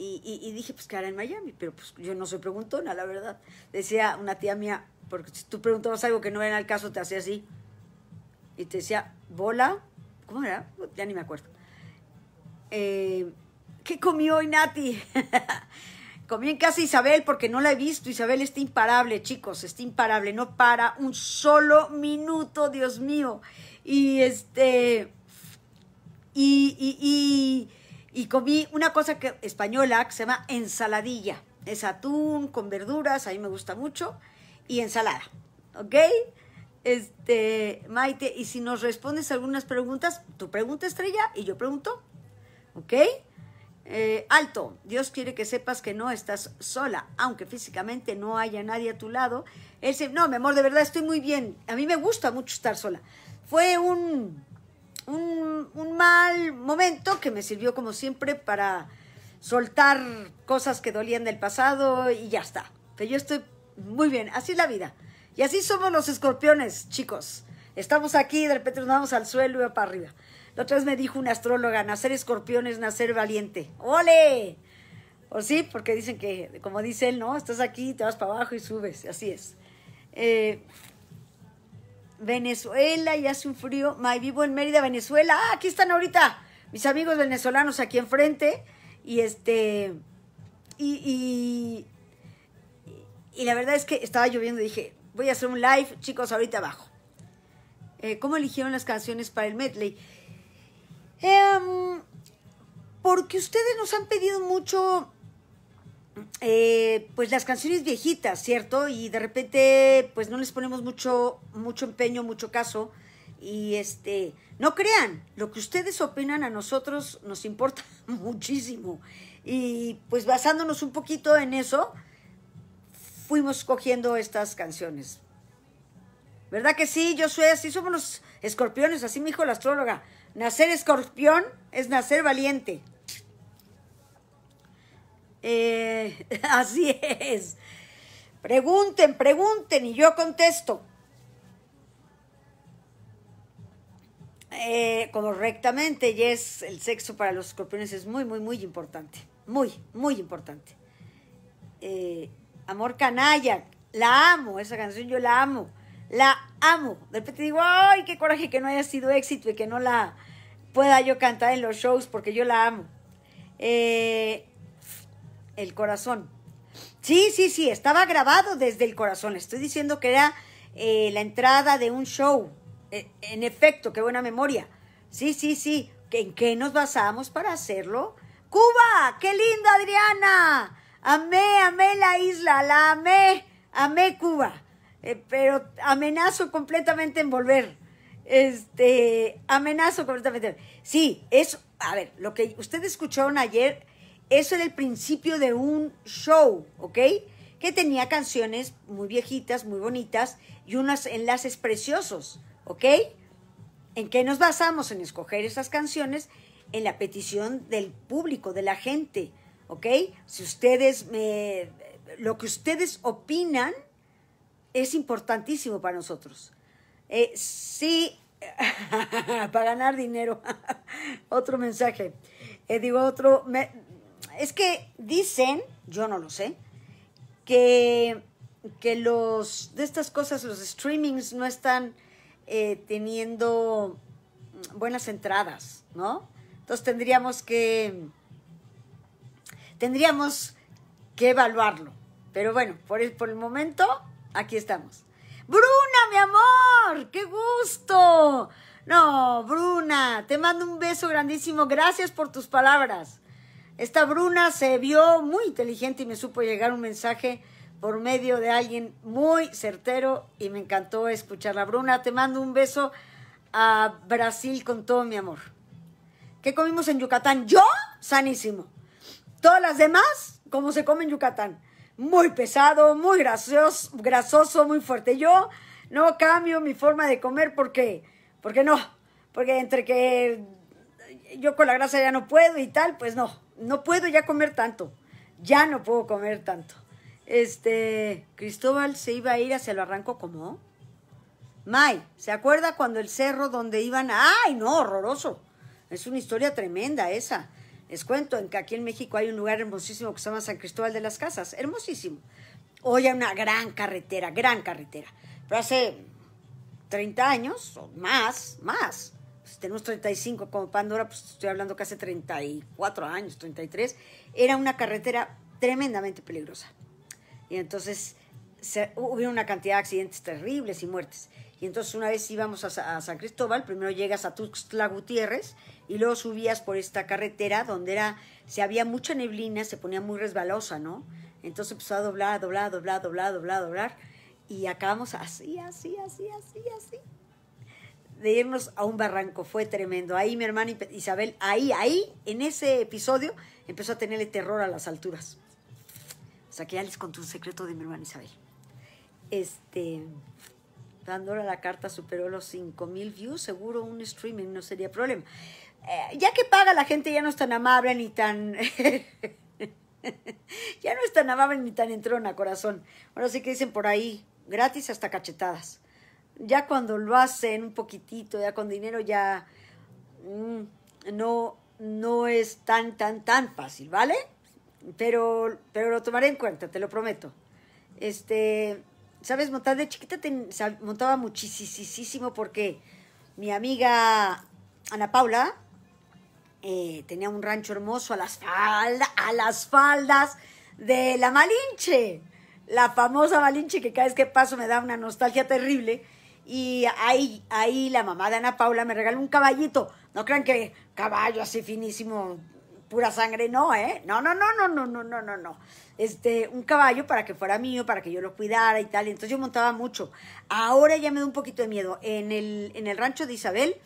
y, dije, pues que era en Miami, pero pues yo no soy preguntona, la verdad. Decía una tía mía, porque si tú preguntabas algo que no era el caso, te hacía así. Y te decía, bola, ¿cómo era? Ya ni me acuerdo. Eh, ¿Qué comió hoy Nati? comí en casa Isabel porque no la he visto. Isabel está imparable, chicos, está imparable. No para un solo minuto, Dios mío. Y este... y, y, y y comí una cosa que, española que se llama ensaladilla. Es atún con verduras, a mí me gusta mucho, y ensalada. ¿Ok? Este, Maite, y si nos respondes algunas preguntas, tu pregunta estrella y yo pregunto. ¿Ok? Eh, alto, Dios quiere que sepas que no estás sola, aunque físicamente no haya nadie a tu lado. Él dice, no, mi amor, de verdad estoy muy bien. A mí me gusta mucho estar sola. Fue un, un, mal momento que me sirvió como siempre para soltar cosas que dolían del pasado y ya está. Pero yo estoy muy bien, así es la vida. Y así somos los escorpiones, chicos. Estamos aquí de repente nos vamos al suelo y va para arriba. La otra vez me dijo una astróloga, nacer escorpión es nacer valiente. ¡Ole! O pues sí, porque dicen que, como dice él, ¿no? Estás aquí, te vas para abajo y subes. Así es. Eh, Venezuela, y hace un frío. May, vivo en Mérida, Venezuela. Ah, aquí están ahorita mis amigos venezolanos aquí enfrente. Y este. Y, la verdad es que estaba lloviendo. Dije, voy a hacer un live, chicos, ahorita abajo. Eh, ¿Cómo eligieron las canciones para el medley? Em, porque ustedes nos han pedido mucho eh, pues las canciones viejitas, ¿cierto? Y de repente, pues no les ponemos mucho, mucho empeño, mucho caso. Y este, no crean, lo que ustedes opinan a nosotros nos importa muchísimo. Y pues basándonos un poquito en eso, fuimos cogiendo estas canciones. ¿Verdad que sí, Yo soy, Así somos los escorpiones, así me dijo la astróloga. Nacer escorpión es nacer valiente. Eh, así es. Pregunten, pregunten y yo contesto. Eh, correctamente, y es el sexo para los escorpiones es muy, muy, muy importante. Muy, muy importante. Eh, amor Canalla, la amo, esa canción yo la amo, la amo. De repente digo, ay, qué coraje que no haya sido éxito y que no la pueda yo cantar en los shows porque yo la amo el corazón. Sí, sí, sí, estaba grabado desde el corazón. Estoy diciendo que era eh, la entrada de un show. Eh, en efecto, qué buena memoria. Sí, sí, sí. ¿En qué nos basamos para hacerlo? Cuba, qué linda Adriana. Amé, amé la isla, la amé, amé Cuba. Eh, pero amenazo completamente en volver. Este, amenazo completamente. Sí, es, a ver, lo que ustedes escucharon ayer eso era el principio de un show, ¿ok? Que tenía canciones muy viejitas, muy bonitas y unos enlaces preciosos, ¿ok? ¿En qué nos basamos? En escoger esas canciones en la petición del público, de la gente, ¿ok? Si ustedes me... Lo que ustedes opinan es importantísimo para nosotros. Eh, sí, para ganar dinero. otro mensaje. Eh, digo, otro es que dicen, yo no lo sé, que, de estas cosas, los streamings no están eh, teniendo buenas entradas, ¿no? Entonces tendríamos que tendríamos que evaluarlo. Pero bueno, por el momento, aquí estamos. Bruna, mi amor, qué gusto. No, Bruna, te mando un beso grandísimo. Gracias por tus palabras. Esta Bruna se vio muy inteligente y me supo llegar un mensaje por medio de alguien muy certero y me encantó escucharla. Bruna, te mando un beso a Brasil con todo mi amor. ¿Qué comimos en Yucatán? Yo, sanísimo. Todas las demás, como se come en Yucatán. Muy pesado, muy grasoso, grasoso, muy fuerte. Yo no cambio mi forma de comer porque, porque no, porque entre que yo con la grasa ya no puedo y tal, pues no no puedo ya comer tanto, ya no puedo comer tanto. Este, Cristóbal se iba a ir hacia el barranco como... May, ¿se acuerda cuando el cerro donde iban? ¡Ay, no, horroroso! Es una historia tremenda esa. Les cuento en que aquí en México hay un lugar hermosísimo que se llama San Cristóbal de las Casas. Hermosísimo. Hoy hay una gran carretera, gran carretera. Pero hace 30 años o más, más, pues, tenemos 35, como Pandora, pues estoy hablando que hace 34 años, 33, era una carretera tremendamente peligrosa. Y entonces se, hubo una cantidad de accidentes terribles y muertes. Y entonces una vez íbamos a, San Cristóbal, primero llegas a Tuxtla Gutiérrez y luego subías por esta carretera donde era, se había mucha neblina, se ponía muy resbalosa, ¿no? Entonces empezó a doblar, doblar, doblar, doblar, doblar, doblar. Y acabamos así, así, así, así, así de irnos a un barranco. Fue tremendo. Ahí mi hermana Isabel, ahí, ahí, en ese episodio, empezó a tenerle terror a las alturas. O sea, que ya les contó un secreto de mi hermana Isabel. Este, dándole la carta superó los 5.000 views. Seguro un streaming no sería problema. Eh, ya que paga la gente ya no es tan amable ni tan... ya no es tan amable ni tan entrona, corazón. Ahora sí que dicen por ahí, gratis hasta cachetadas ya cuando lo hacen un poquitito, ya con dinero, ya mm, no, no es tan, tan, tan fácil, ¿vale? Pero, pero lo tomaré en cuenta, te lo prometo. Este, ¿sabes? Montar de chiquita se montaba muchísimo porque mi amiga Ana Paula eh, tenía un rancho hermoso a las, a las faldas de la Malinche la famosa Malinche que cada vez que paso me da una nostalgia terrible y ahí, ahí la mamá de Ana Paula me regaló un caballito. No crean que caballo así finísimo, pura sangre, no, ¿eh? No, no, no, no, no, no, no, no, no. Este, un caballo para que fuera mío, para que yo lo cuidara y tal. Entonces yo montaba mucho. Ahora ya me da un poquito de miedo. En el, en el rancho de Isabel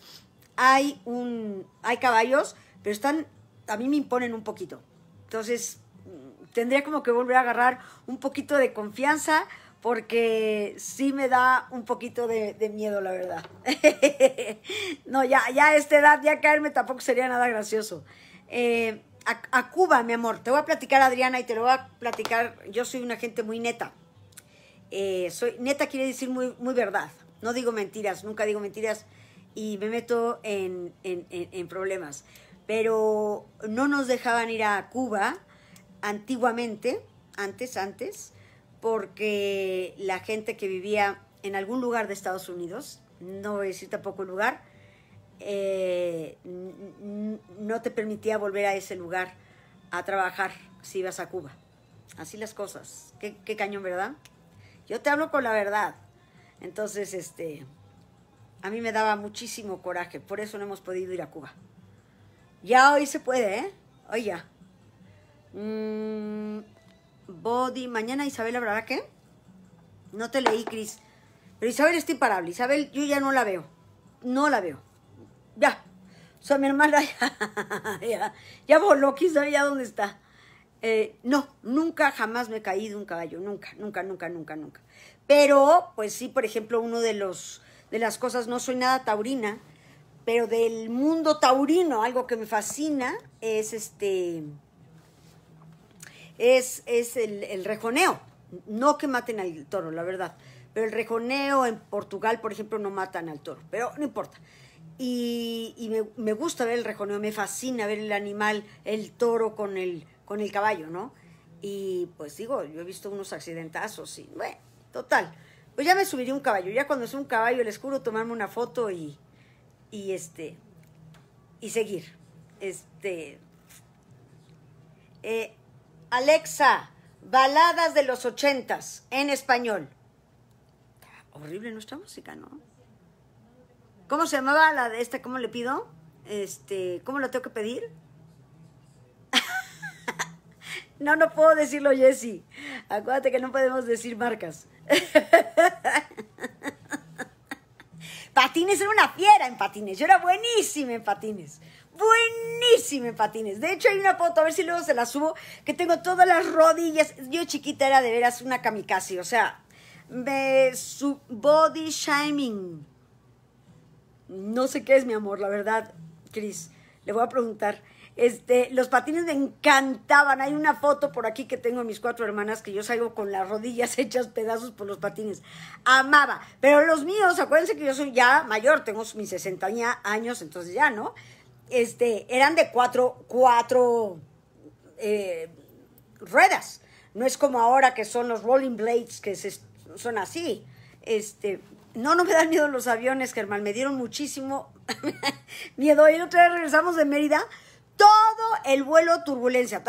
hay un, hay caballos, pero están, a mí me imponen un poquito. Entonces mm, tendría como que volver a agarrar un poquito de confianza, porque sí me da un poquito de, miedo, la verdad. no, ya, ya a esta edad, ya caerme tampoco sería nada gracioso. Eh, a, Cuba, mi amor, te voy a platicar, Adriana, y te lo voy a platicar. Yo soy una gente muy neta. Eh, soy, neta quiere decir muy, muy verdad. No digo mentiras, nunca digo mentiras y me meto en problemas. Pero no nos dejaban ir a Cuba antiguamente, antes, antes porque la gente que vivía en algún lugar de Estados Unidos, no voy a decir tampoco el lugar, eh, no te permitía volver a ese lugar a trabajar si ibas a Cuba. Así las cosas. Qué, cañón, ¿verdad? Yo te hablo con la verdad. Entonces, este, a mí me daba muchísimo coraje. Por eso no hemos podido ir a Cuba. Ya hoy se puede, ¿eh? Hoy ya. Mmm... Body. Mañana Isabel habrá qué? No te leí, Cris. Pero Isabel está imparable. Isabel, yo ya no la veo. No la veo. Ya. O sea, mi hermana ya, voló, quién ya dónde está. Eh, no, nunca jamás me he caído un caballo, nunca, nunca, nunca, nunca, nunca. Pero, pues sí, por ejemplo, uno de los de las cosas, no soy nada taurina, pero del mundo taurino, algo que me fascina es este es, el, rejoneo. No que maten al toro, la verdad. Pero el rejoneo en Portugal, por ejemplo, no matan al toro. Pero no importa. Y, me, gusta ver el rejoneo, me fascina ver el animal, el toro con el, con el caballo, ¿no? Y pues digo, yo he visto unos accidentazos y, bueno, total. Pues ya me subiría un caballo. Ya cuando es un caballo les juro tomarme una foto y, y este, y seguir. Este, eh, Alexa, baladas de los ochentas en español. Horrible nuestra música, ¿no? ¿Cómo se llamaba la de esta? ¿Cómo le pido? Este, ¿cómo lo tengo que pedir? no, no puedo decirlo, Jessy. Acuérdate que no podemos decir marcas. patines era una fiera en patines. Yo era buenísima en patines. Buenísima si patines. De hecho, hay una foto, a ver si luego se la subo, que tengo todas las rodillas. Yo chiquita era de veras una kamikaze, o sea, me, su body shining No sé qué es, mi amor, la verdad, Cris. Le voy a preguntar. Este, los patines me encantaban. Hay una foto por aquí que tengo de mis cuatro hermanas que yo salgo con las rodillas hechas pedazos por los patines. Amaba. Pero los míos, acuérdense que yo soy ya mayor, tengo mis 60 años, entonces ya, ¿no? este, eran de cuatro, cuatro eh, ruedas. No es como ahora que son los rolling blades que son así. Este, no, no me dan miedo los aviones, Germán. Me dieron muchísimo miedo. Y otra vez regresamos de Mérida todo el vuelo turbulencia.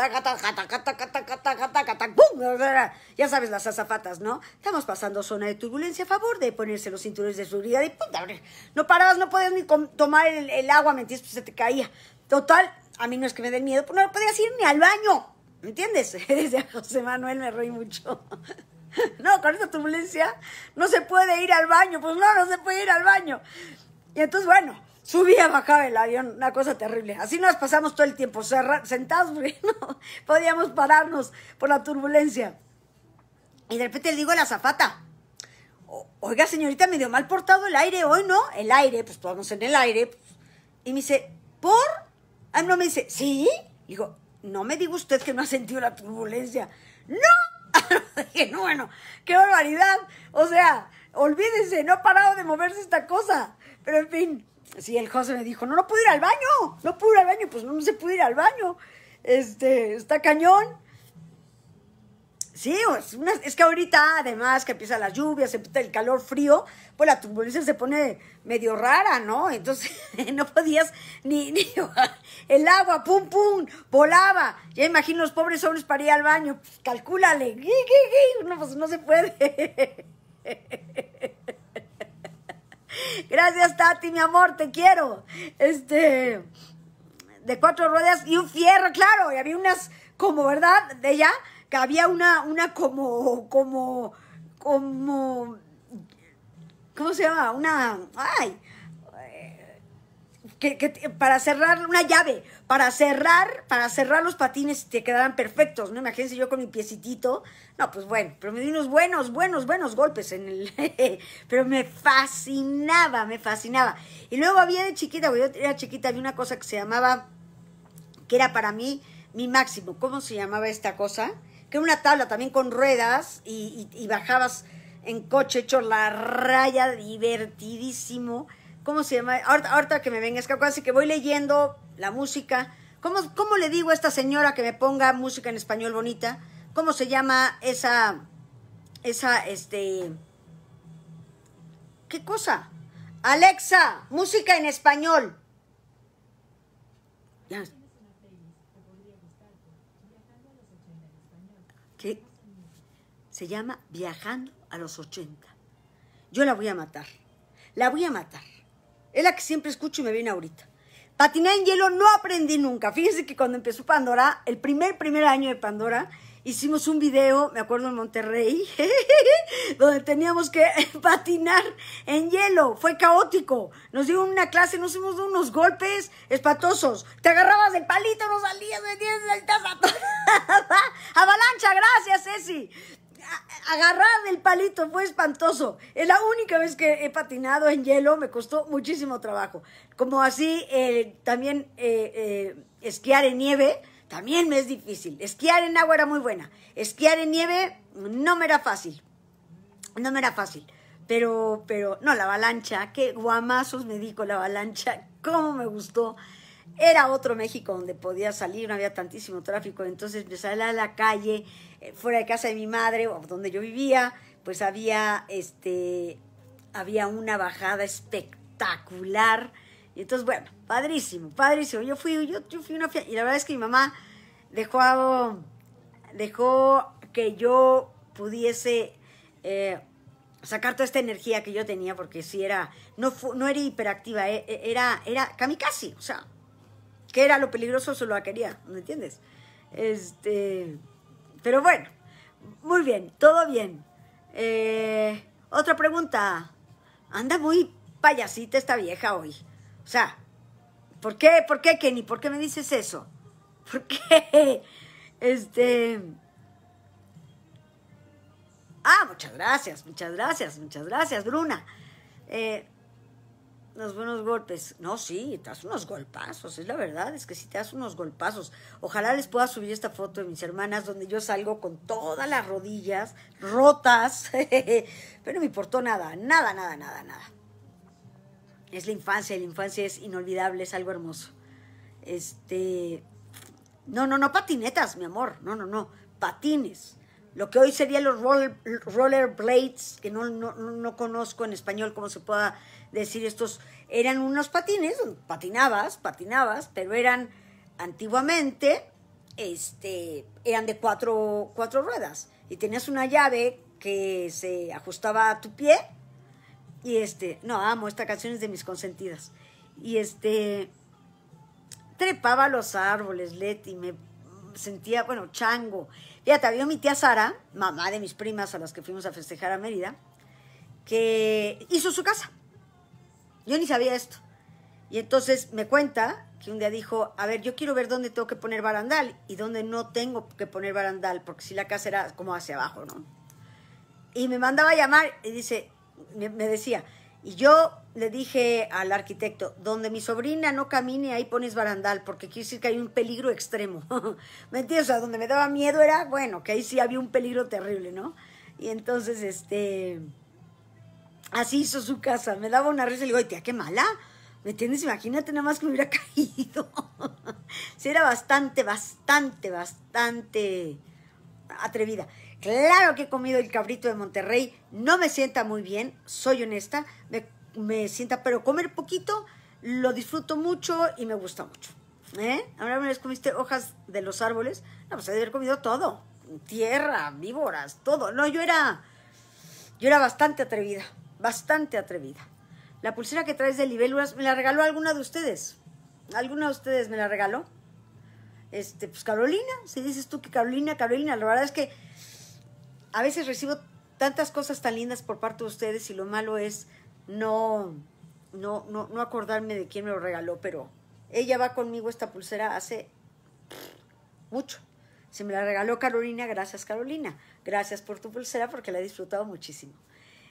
Ya sabes, las azafatas, ¿no? Estamos pasando zona de turbulencia a favor de ponerse los cinturones de seguridad y ver, no parabas, no podías ni tomar el, agua, ¿me entiendes? Pues se te caía. Total, a mí no es que me den miedo, pues no podías ir ni al baño, ¿me entiendes? Desde José Manuel me reí mucho. No, con esta turbulencia no se puede ir al baño, pues no, no se puede ir al baño. Y entonces, bueno, subía, bajaba el avión, una cosa terrible. Así nos pasamos todo el tiempo sentados porque no podíamos pararnos por la turbulencia. Y de repente le digo a la zafata, oiga señorita, me dio mal portado el aire hoy, ¿no? El aire, pues todos en el aire. Pues". Y me dice, ¿por? Ah, no, me dice, ¿sí? Digo, no me diga usted que no ha sentido la turbulencia. ¡No! Dije, no, bueno, qué barbaridad. O sea, olvídense, no ha parado de moverse esta cosa. Pero en fin, Sí, el José me dijo, no, no pude ir al baño, no pude ir al baño, pues no, no se puede ir al baño. Este, está cañón. Sí, es, que ahorita, además que empiezan las lluvias, empieza el calor frío, pues la turbulencia se pone medio rara, ¿no? Entonces no podías ni, ni, el agua, pum, pum, volaba. Ya imagino los pobres hombres para ir al baño, pues, no, pues no se puede. Gracias, Tati, mi amor, te quiero. Este, de cuatro ruedas y un fierro, claro. Y había unas, como, ¿verdad? De ella, que había una, una como, como, como, ¿cómo se llama? Una, ay, para cerrar una llave, para cerrar, para cerrar los patines te quedaran perfectos, ¿no? Imagínense yo con mi piecitito. No, pues bueno, pero me di unos buenos, buenos, buenos golpes en el... pero me fascinaba, me fascinaba. Y luego había de chiquita, cuando yo era chiquita, había una cosa que se llamaba, que era para mí mi máximo. ¿Cómo se llamaba esta cosa? Que era una tabla también con ruedas y, y bajabas en coche hecho la raya, divertidísimo ¿cómo se llama? Ahorita, que me vengas, así que voy leyendo la música. ¿Cómo, ¿Cómo le digo a esta señora que me ponga música en español bonita? ¿Cómo se llama esa, esa, este, qué cosa? Alexa, música en español. ¿Qué? Se llama Viajando a los 80. Yo la voy a matar. La voy a matar. Es la que siempre escucho y me viene ahorita. Patinar en hielo no aprendí nunca. Fíjense que cuando empezó Pandora, el primer, primer año de Pandora, hicimos un video, me acuerdo en Monterrey, donde teníamos que patinar en hielo. Fue caótico. Nos dieron una clase, nos hicimos unos golpes espantosos. Te agarrabas el palito, no salías, me tienes Avalancha, gracias, Ceci agarrar el palito fue espantoso. Es la única vez que he patinado en hielo, me costó muchísimo trabajo. Como así, eh, también eh, eh, esquiar en nieve, también me es difícil. Esquiar en agua era muy buena. Esquiar en nieve no me era fácil. No me era fácil. Pero, pero, no, la avalancha, que guamazos me dijo la avalancha, como me gustó. Era otro México donde podía salir, no había tantísimo tráfico, entonces me salía a la calle, eh, fuera de casa de mi madre o donde yo vivía, pues había, este, había una bajada espectacular. Y entonces, bueno, padrísimo, padrísimo. Yo fui, yo, fui una fiesta. Y la verdad es que mi mamá dejó, dejó que yo pudiese eh, sacar toda esta energía que yo tenía, porque si era, no, no era hiperactiva, e, e, era, era kamikaze, o sea, que era lo peligroso, solo la quería, ¿me entiendes? Este, pero bueno, muy bien, todo bien. Eh, otra pregunta. Anda muy payasita esta vieja hoy. O sea, ¿por qué, por qué, Kenny? ¿Por qué me dices eso? ¿Por qué? Este. Ah, muchas gracias, muchas gracias, muchas gracias, Bruna. Eh, los buenos golpes. No, sí, te das unos golpazos, es la verdad, es que sí te das unos golpazos. Ojalá les pueda subir esta foto de mis hermanas donde yo salgo con todas las rodillas rotas, pero me importó nada, nada, nada, nada, nada. Es la infancia, la infancia es inolvidable, es algo hermoso. Este, no, no, no patinetas, mi amor, no, no, no, patines lo que hoy serían los roller, blades que no, conozco en español cómo se pueda decir estos, eran unos patines, patinabas, patinabas, pero eran antiguamente, este, eran de cuatro, ruedas y tenías una llave que se ajustaba a tu pie y este, no, amo, esta canción es de mis consentidas. Y este, trepaba los árboles, Leti, me sentía, bueno, chango. Fíjate, había mi tía Sara, mamá de mis primas a las que fuimos a festejar a Mérida, que hizo su casa. Yo ni sabía esto. Y entonces me cuenta que un día dijo, a ver, yo quiero ver dónde tengo que poner barandal y dónde no tengo que poner barandal, porque si la casa era como hacia abajo, ¿no? Y me mandaba a llamar y dice, me decía, y yo le dije al arquitecto, donde mi sobrina no camine, ahí pones barandal, porque quiere decir que hay un peligro extremo. ¿Me entiendes? O sea, donde me daba miedo era, bueno, que ahí sí había un peligro terrible, ¿no? Y entonces, este, así hizo su casa. Me daba una risa y le digo, tía, qué mala. ¿Me entiendes? Imagínate nada más que me hubiera caído. sí, era bastante, bastante, bastante atrevida. Claro que he comido el cabrito de Monterrey, no me sienta muy bien, soy honesta, me, sienta, pero comer poquito lo disfruto mucho y me gusta mucho. ¿Eh? Ahora me les comiste hojas de los árboles, no, pues he de haber comido todo, tierra, víboras, todo. No, yo era, yo era bastante atrevida, bastante atrevida. La pulsera que traes de libélulas, ¿me la regaló alguna de ustedes? ¿Alguna de ustedes me la regaló? Este, pues Carolina, si dices tú que Carolina, Carolina, la verdad es que a veces recibo tantas cosas tan lindas por parte de ustedes y lo malo es no, no, no, acordarme de quién me lo regaló, pero ella va conmigo esta pulsera hace mucho. Se me la regaló Carolina, gracias Carolina. Gracias por tu pulsera porque la he disfrutado muchísimo.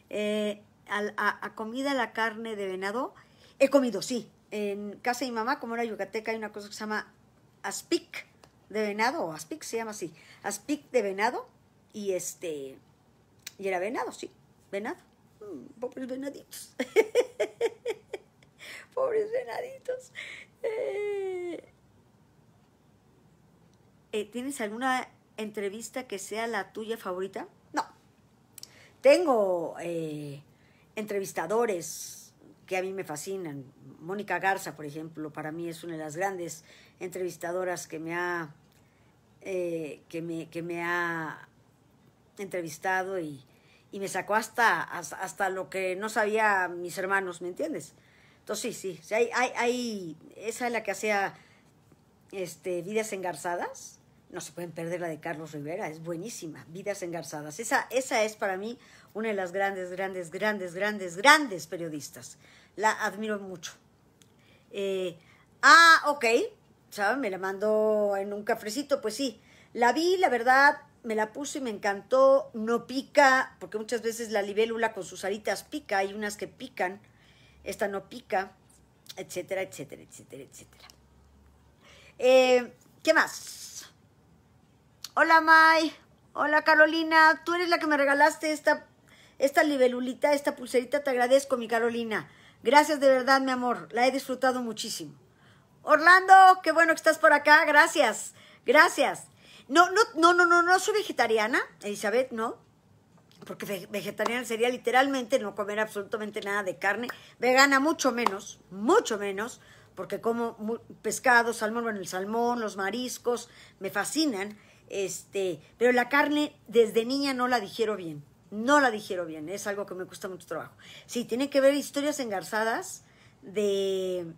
Eh, a, comida la carne de venado, he comido, sí. En casa de mi mamá, como era yucateca, hay una cosa que se llama aspic de venado, o aspic se llama así, aspic de venado, y este, y era venado, sí, venado. Mm, pobres venaditos. pobres venaditos. Eh, eh, ¿Tienes alguna entrevista que sea la tuya favorita? No. Tengo eh, entrevistadores que a mí me fascinan. Mónica Garza, por ejemplo, para mí es una de las grandes entrevistadoras que me ha, que me, que me ha entrevistado y, y me sacó hasta, hasta, lo que no sabía mis hermanos, ¿me entiendes? Entonces sí, sí, hay, hay, hay, esa es la que hacía este, Vidas Engarzadas, no se pueden perder la de Carlos Rivera, es buenísima, Vidas Engarzadas, esa, esa es para mí una de las grandes, grandes, grandes, grandes, grandes periodistas, la admiro mucho. Eh, ah, ok, sabes Me la mandó en un cafrecito, pues sí, la vi, la verdad, me la puse y me encantó, no pica, porque muchas veces la libélula con sus aritas pica, hay unas que pican, esta no pica, etcétera, etcétera, etcétera, etcétera. Eh, ¿Qué más? Hola May, hola Carolina, tú eres la que me regalaste esta, esta libelulita, esta pulserita, te agradezco mi Carolina. Gracias de verdad, mi amor, la he disfrutado muchísimo. Orlando, qué bueno que estás por acá, gracias, gracias. No, no, no, no, no, soy vegetariana, Elizabeth, no. Porque vegetariana sería literalmente no comer absolutamente nada de carne. Vegana mucho menos, mucho menos, porque como pescado, salmón, bueno, el salmón, los mariscos, me fascinan. Este, pero la carne desde niña no la digiero bien. No la digiero bien, es algo que me cuesta mucho trabajo. Sí, tiene que ver historias engarzadas de,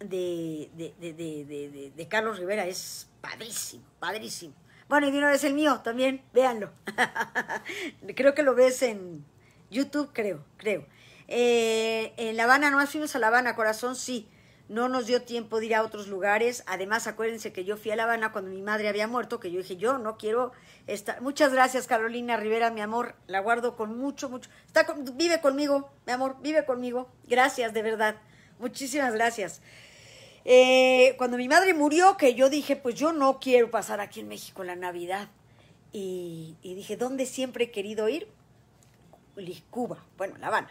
de, de, de, de Carlos Rivera, es padrísimo, padrísimo. Bueno, y de una vez el mío también, véanlo. creo que lo ves en YouTube, creo, creo. Eh, en La Habana, nomás fuimos a La Habana, corazón, sí. No nos dio tiempo de ir a otros lugares. Además, acuérdense que yo fui a La Habana cuando mi madre había muerto, que yo dije, yo no quiero estar. Muchas gracias, Carolina Rivera, mi amor. La guardo con mucho, mucho. Está vive conmigo, mi amor, vive conmigo. Gracias, de verdad. Muchísimas gracias. Eh, cuando mi madre murió, que yo dije, pues yo no quiero pasar aquí en México la Navidad. Y, dije, ¿dónde siempre he querido ir? Cuba, bueno, La Habana.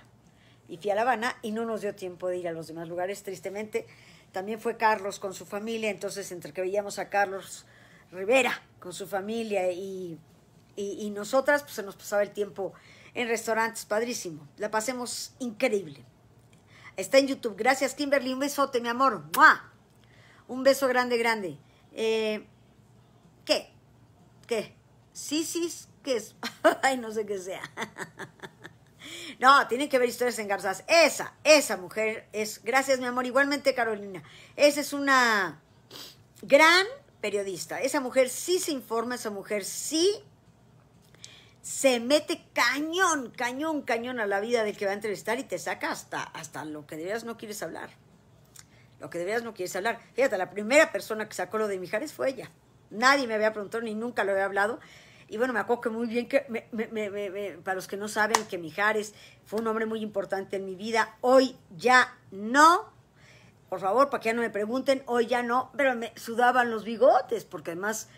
Y fui a La Habana y no nos dio tiempo de ir a los demás lugares, tristemente. También fue Carlos con su familia, entonces entre que veíamos a Carlos Rivera con su familia y, y, y nosotras, pues se nos pasaba el tiempo en restaurantes, padrísimo. La pasemos increíble. Está en YouTube. Gracias, Kimberly. Un besote, mi amor. Un beso grande, grande. Eh, ¿Qué? ¿Qué? Sí, ¿qué es? Ay, no sé qué sea. No, tienen que ver historias engarzadas. Esa, esa mujer es. Gracias, mi amor. Igualmente, Carolina. Esa es una gran periodista. Esa mujer sí se informa, esa mujer sí se mete cañón, cañón, cañón a la vida del que va a entrevistar y te saca hasta, hasta lo que de no quieres hablar. Lo que de no quieres hablar. Fíjate, la primera persona que sacó lo de Mijares fue ella. Nadie me había preguntado ni nunca lo había hablado. Y bueno, me acuerdo que muy bien que, para los que no saben, que Mijares fue un hombre muy importante en mi vida. Hoy ya no. Por favor, para que ya no me pregunten, hoy ya no. Pero me sudaban los bigotes, porque además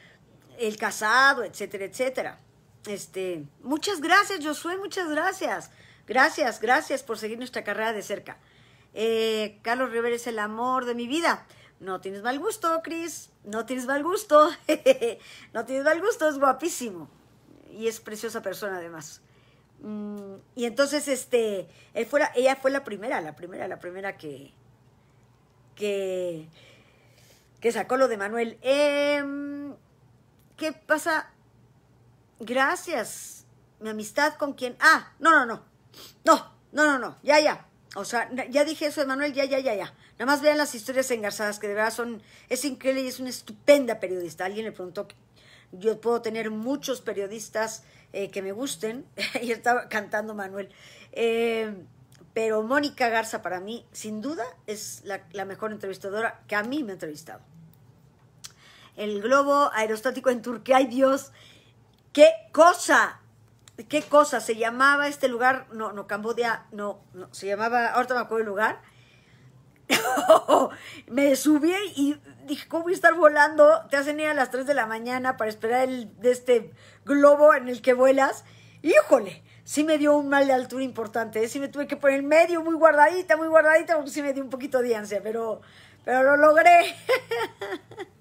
el casado, etcétera, etcétera. Este, muchas gracias, Josué, muchas gracias. Gracias, gracias por seguir nuestra carrera de cerca. Eh, Carlos Rivera es el amor de mi vida. No tienes mal gusto, Cris. No tienes mal gusto. no tienes mal gusto, es guapísimo. Y es preciosa persona además. Mm, y entonces, este, ella fue la primera, la primera, la primera que, que, que sacó lo de Manuel. Em, ¿Qué pasa? gracias, mi amistad con quien, ah, no, no, no, no, no, no, no, ya, ya, o sea, ya dije eso de Manuel, ya, ya, ya, ya. Nada más vean las historias engarzadas, que de verdad son, es increíble y es una estupenda periodista. Alguien le preguntó, yo puedo tener muchos periodistas eh, que me gusten, y estaba cantando Manuel. Eh, pero Mónica Garza para mí, sin duda, es la, mejor entrevistadora que a mí me ha entrevistado. El globo aerostático en Turquía, ay Dios, ¿Qué cosa? ¿Qué cosa? Se llamaba este lugar, no, no, Cambodia, no, no, se llamaba, ahorita me acuerdo el lugar. me subí y dije, ¿cómo voy a estar volando? Te hacen ir a las 3 de la mañana para esperar el, de este globo en el que vuelas. Híjole, sí me dio un mal de altura importante, ¿eh? sí me tuve que poner en medio, muy guardadita, muy guardadita, porque sí me dio un poquito de ansia, pero, pero lo logré.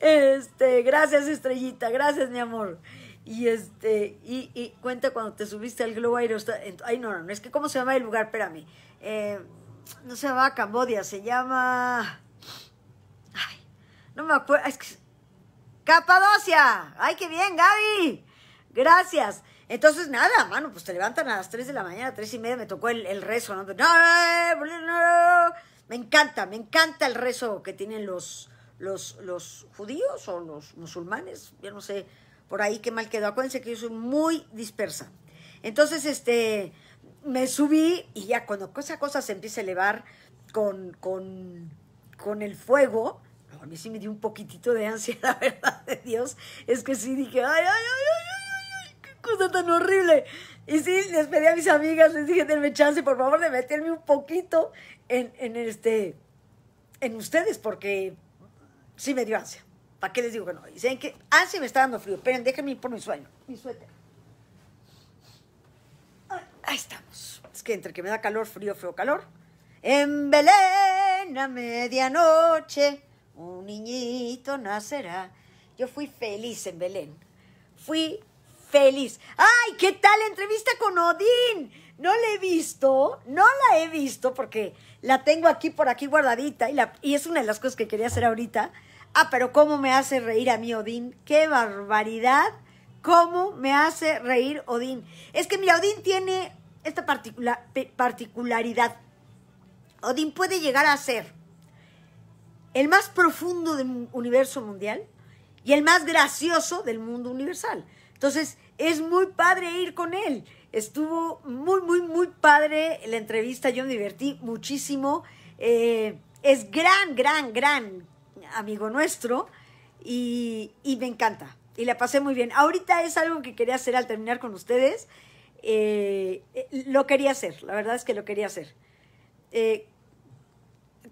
Este, gracias, estrellita, gracias, mi amor. Y este, y, cuenta cuando te subiste al globo air. Ay, no, no, es que cómo se llama el lugar, espérame. Eh, no se llama Cambodia, se llama. Ay, no me acuerdo. Es que... ¡Capadocia! ¡Ay, qué bien, Gaby! Gracias. Entonces, nada, mano, pues te levantan a las 3 de la mañana, tres y media, me tocó el, el rezo, no, eh, Me encanta, me encanta el rezo que tienen los, los, judíos o los musulmanes, yo no sé por ahí qué mal quedó. Acuérdense que yo soy muy dispersa. Entonces, este, me subí y ya cuando esa cosa se empieza a elevar con, con, el fuego, a mí sí me dio un poquitito de ansiedad la verdad de Dios, es que sí dije, ay, ay, ay, ay, ay, qué cosa tan horrible. Y sí, les pedí a mis amigas, les dije, denme chance, por favor, de meterme un poquito en, este, en ustedes, porque sí me dio ansia. ¿Para qué les digo que no? Dicen que ansia me está dando frío. Esperen, déjenme ir por mi sueño, mi suéter. Ahí estamos. Es que entre que me da calor, frío, frío, calor. En Belén a medianoche un niñito nacerá. Yo fui feliz en Belén. Fui feliz. ¡Ay, qué tal entrevista con Odín! No la he visto, no la he visto porque la tengo aquí por aquí guardadita y, la, y es una de las cosas que quería hacer ahorita Ah, pero cómo me hace reír a mí Odín. ¡Qué barbaridad! ¿Cómo me hace reír Odín? Es que mi Odín tiene esta particularidad. Odín puede llegar a ser el más profundo del universo mundial y el más gracioso del mundo universal. Entonces, es muy padre ir con él. Estuvo muy, muy, muy padre la entrevista. Yo me divertí muchísimo. Eh, es gran, gran, gran amigo nuestro, y, me encanta. Y la pasé muy bien. Ahorita es algo que quería hacer al terminar con ustedes. Eh, eh, lo quería hacer, la verdad es que lo quería hacer. Eh,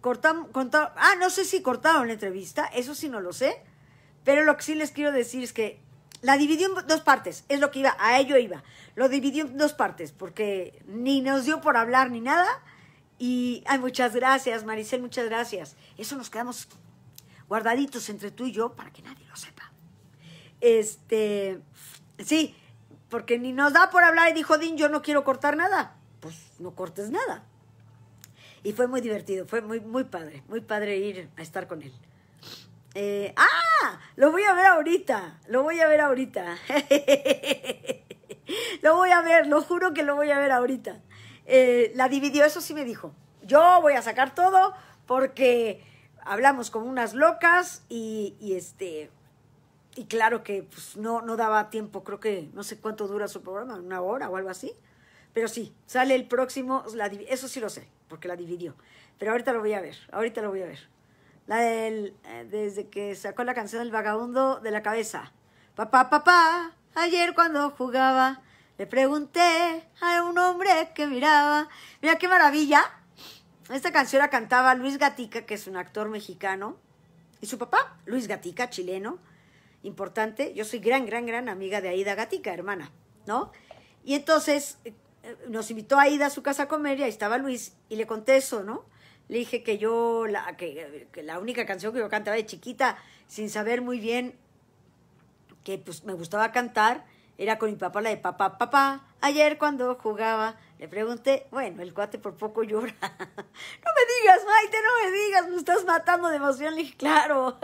cortamos, ah, no sé si cortaron la entrevista, eso sí no lo sé, pero lo que sí les quiero decir es que la dividió en dos partes, es lo que iba, a ello iba. Lo dividió en dos partes, porque ni nos dio por hablar ni nada. Y, ay, muchas gracias, Maricel, muchas gracias. Eso nos quedamos guardaditos entre tú y yo para que nadie lo sepa. Este, sí, porque ni nos da por hablar y dijo Din, yo no quiero cortar nada. Pues no cortes nada. Y fue muy divertido, fue muy, muy padre, muy padre ir a estar con él. Eh, ¡Ah! Lo voy a ver ahorita, lo voy a ver ahorita. lo voy a ver, lo juro que lo voy a ver ahorita. Eh, la dividió, eso sí me dijo. Yo voy a sacar todo porque hablamos como unas locas y, este y claro que pues, no, no daba tiempo, creo que no sé cuánto dura su programa, una hora o algo así. Pero sí, sale el próximo, la, eso sí lo sé, porque la dividió. Pero ahorita lo voy a ver, ahorita lo voy a ver. La del, eh, desde que sacó la canción del vagabundo de la cabeza. Papá, papá, ayer cuando jugaba, le pregunté a un hombre que miraba. Mira qué maravilla, esta canción la cantaba Luis Gatica, que es un actor mexicano, y su papá, Luis Gatica, chileno, importante. Yo soy gran, gran, gran amiga de Aida Gatica, hermana, ¿no? Y entonces eh, nos invitó a Aida a su casa a comer y ahí estaba Luis y le conté eso, ¿no? Le dije que yo, la, que, que la única canción que yo cantaba de chiquita, sin saber muy bien que pues, me gustaba cantar, era con mi papá la de papá, papá, ayer cuando jugaba le pregunté, bueno, el cuate por poco llora. no me digas, Maite, no me digas, me estás matando de emoción. Le dije, claro.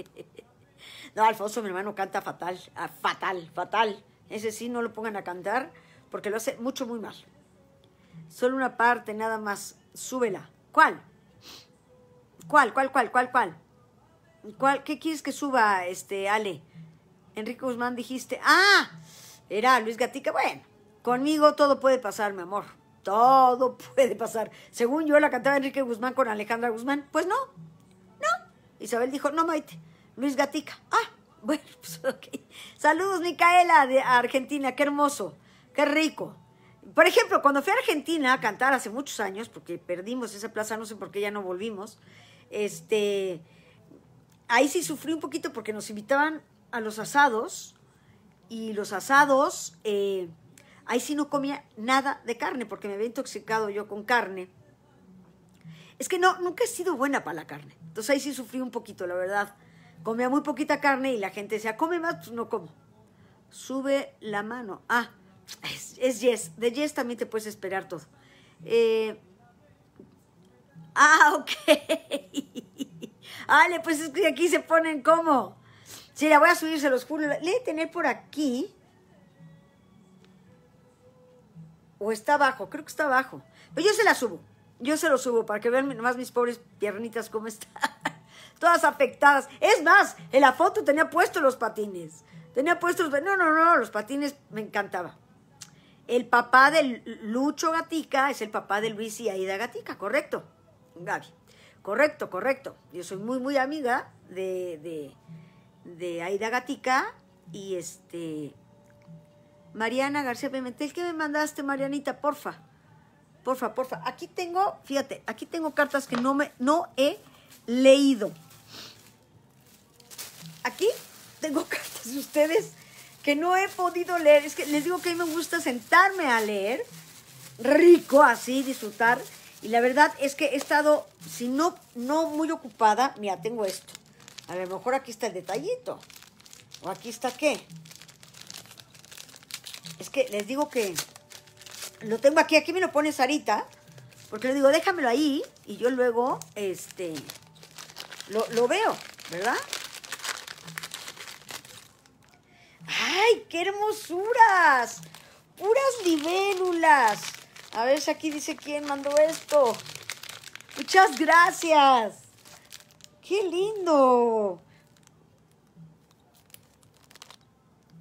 no, Alfonso, mi hermano, canta fatal, ah, fatal, fatal. Ese sí, no lo pongan a cantar porque lo hace mucho, muy mal. Solo una parte, nada más. Súbela. ¿Cuál? ¿Cuál, cuál, cuál, cuál, cuál? ¿Cuál? ¿Qué quieres que suba, este, Ale? Enrique Guzmán dijiste, ah, era Luis Gatica, bueno Conmigo todo puede pasar, mi amor. Todo puede pasar. Según yo la cantaba Enrique Guzmán con Alejandra Guzmán. Pues no, no. Isabel dijo, no, Maite. Luis Gatica. Ah, bueno, pues ok. Saludos, Micaela, de Argentina. Qué hermoso, qué rico. Por ejemplo, cuando fui a Argentina a cantar hace muchos años, porque perdimos esa plaza, no sé por qué ya no volvimos, este, ahí sí sufrí un poquito porque nos invitaban a los asados y los asados... Eh, Ahí sí no comía nada de carne porque me había intoxicado yo con carne. Es que no, nunca he sido buena para la carne. Entonces ahí sí sufrí un poquito, la verdad. Comía muy poquita carne y la gente decía, come más, pues no como. Sube la mano. Ah, es, yes. De yes también te puedes esperar todo. Eh, ah, ok. Vale, pues es aquí se ponen como. Sí, la voy a subir, se los juro. Le he tener por aquí. o está abajo, creo que está abajo. Pero yo se la subo, yo se lo subo para que vean nomás mis pobres piernitas cómo están. Todas afectadas. Es más, en la foto tenía puesto los patines. Tenía puestos. No, no, no, los patines me encantaba. El papá de Lucho Gatica es el papá de Luis y Aida Gatica, correcto. Gaby. Correcto, correcto. Yo soy muy, muy amiga de, de, de Aida Gatica y este Mariana García Pimentel, ¿qué me mandaste, Marianita? Porfa, porfa, porfa. Aquí tengo, fíjate, aquí tengo cartas que no, me, no he leído. Aquí tengo cartas de ustedes que no he podido leer. Es que les digo que a mí me gusta sentarme a leer, rico así, disfrutar. Y la verdad es que he estado, si no, no muy ocupada, mira, tengo esto. A lo mejor aquí está el detallito. ¿O aquí está qué? les digo que lo tengo aquí, aquí me lo pone Sarita, porque le digo, déjamelo ahí y yo luego, este, lo, lo veo, ¿verdad? ¡Ay, qué hermosuras! ¡Puras libélulas! A ver si aquí dice quién mandó esto. Muchas gracias. ¡Qué lindo!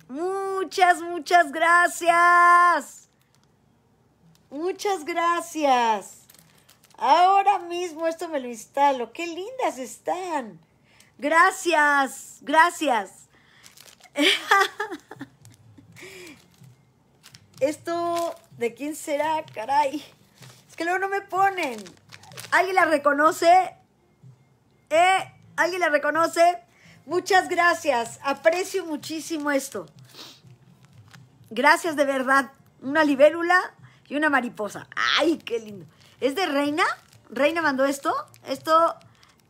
Muchas, muchas gracias. Muchas gracias. Ahora mismo esto me lo instalo. Qué lindas están. Gracias, gracias. Esto, ¿de quién será? Caray. Es que luego no me ponen. ¿Alguien la reconoce? ¿Eh? ¿Alguien la reconoce? Muchas gracias. Aprecio muchísimo esto. Gracias de verdad. Una libélula y una mariposa. ¡Ay, qué lindo! ¿Es de Reina? ¿Reina mandó esto? Esto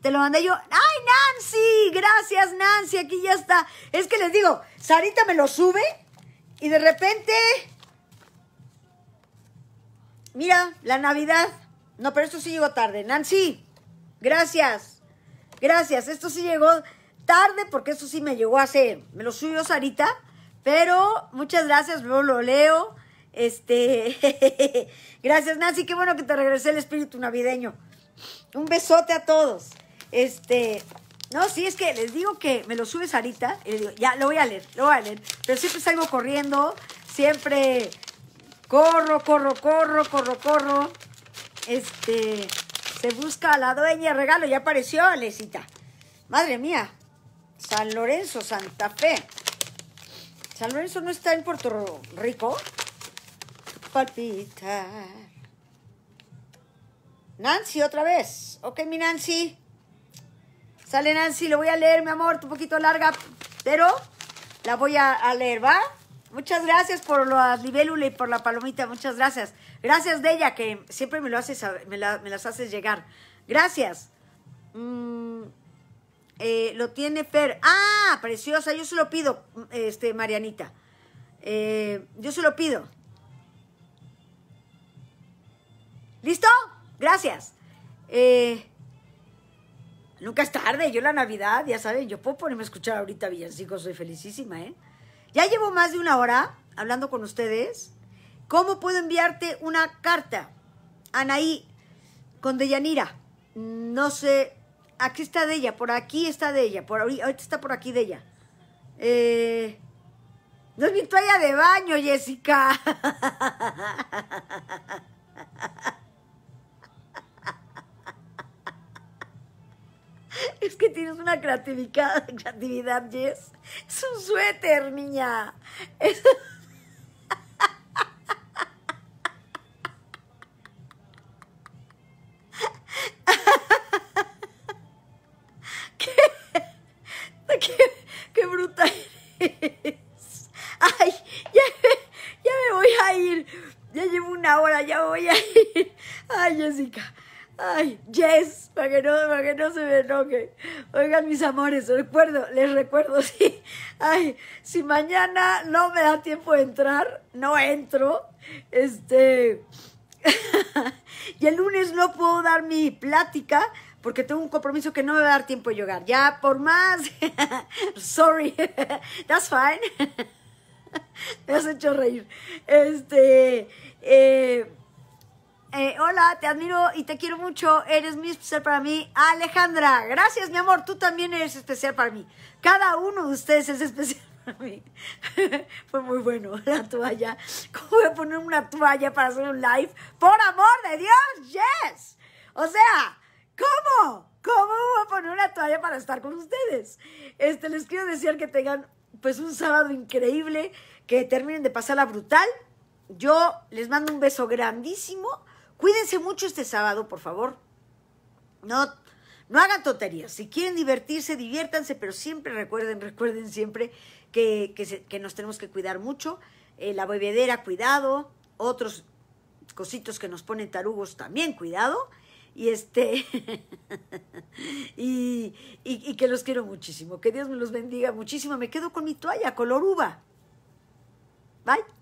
te lo mandé yo. ¡Ay, Nancy! Gracias, Nancy. Aquí ya está. Es que les digo, Sarita me lo sube y de repente... Mira, la Navidad. No, pero esto sí llegó tarde. Nancy, gracias. Gracias. Esto sí llegó tarde, porque eso sí me llegó hace, me lo subió Sarita, pero muchas gracias, luego lo leo. Este, gracias Nancy, qué bueno que te regresé el espíritu navideño. Un besote a todos. Este, no, sí, es que les digo que me lo sube Sarita, ya, lo voy a leer, lo voy a leer, pero siempre salgo corriendo, siempre corro, corro, corro, corro, corro. Este, se busca a la dueña, regalo, ya apareció, Alecita. Madre mía, San Lorenzo, Santa Fe. San Lorenzo no está en Puerto Rico. Palpitar. Nancy, otra vez. Ok, mi Nancy. Sale Nancy, lo voy a leer, mi amor, un poquito larga, pero la voy a, leer, ¿va? Muchas gracias por la libélula y por la palomita, muchas gracias. Gracias de ella que siempre me, lo haces, me, las haces llegar. Gracias. Mm, eh, lo tiene Fer. Ah, preciosa, yo se lo pido, este, Marianita. Eh, yo se lo pido. ¿Listo? Gracias. Eh, nunca es tarde, yo la Navidad, ya saben, yo puedo ponerme a escuchar ahorita villancicos, soy felicísima, ¿eh? Ya llevo más de una hora hablando con ustedes. ¿Cómo puedo enviarte una carta? Anaí, con Deyanira. No sé, aquí está de ella, por aquí está de ella, por ahorita está por aquí de ella. Eh, no es mi toalla de baño, Jessica. Es que tienes una creatividad, creatividad, Jess. Es un suéter, niña. Jessica. Ay, Jess, para que, no, para que no se me enoje. Oigan, mis amores, recuerdo, les recuerdo, sí. Ay, si mañana no me da tiempo de entrar, no entro. Este. y el lunes no puedo dar mi plática porque tengo un compromiso que no me va a dar tiempo de llegar. Ya, por más. Sorry. That's fine. me has hecho reír. Este. Eh, eh, hola, te admiro y te quiero mucho. Eres muy especial para mí. Alejandra, gracias, mi amor. Tú también eres especial para mí. Cada uno de ustedes es especial para mí. Fue muy bueno la toalla. ¿Cómo voy a poner una toalla para hacer un live? Por amor de Dios, yes. O sea, ¿cómo? ¿Cómo voy a poner una toalla para estar con ustedes? Este, les quiero decir que tengan pues un sábado increíble, que terminen de pasarla brutal. Yo les mando un beso grandísimo Cuídense mucho este sábado, por favor. No, no hagan tonterías. Si quieren divertirse, diviértanse, pero siempre recuerden, recuerden siempre que, nos tenemos que cuidar mucho. Eh, la bebedera, cuidado. Otros cositos que nos ponen tarugos, también cuidado. Y este, y, y que los quiero muchísimo. Que Dios me los bendiga muchísimo. Me quedo con mi toalla color uva. Bye.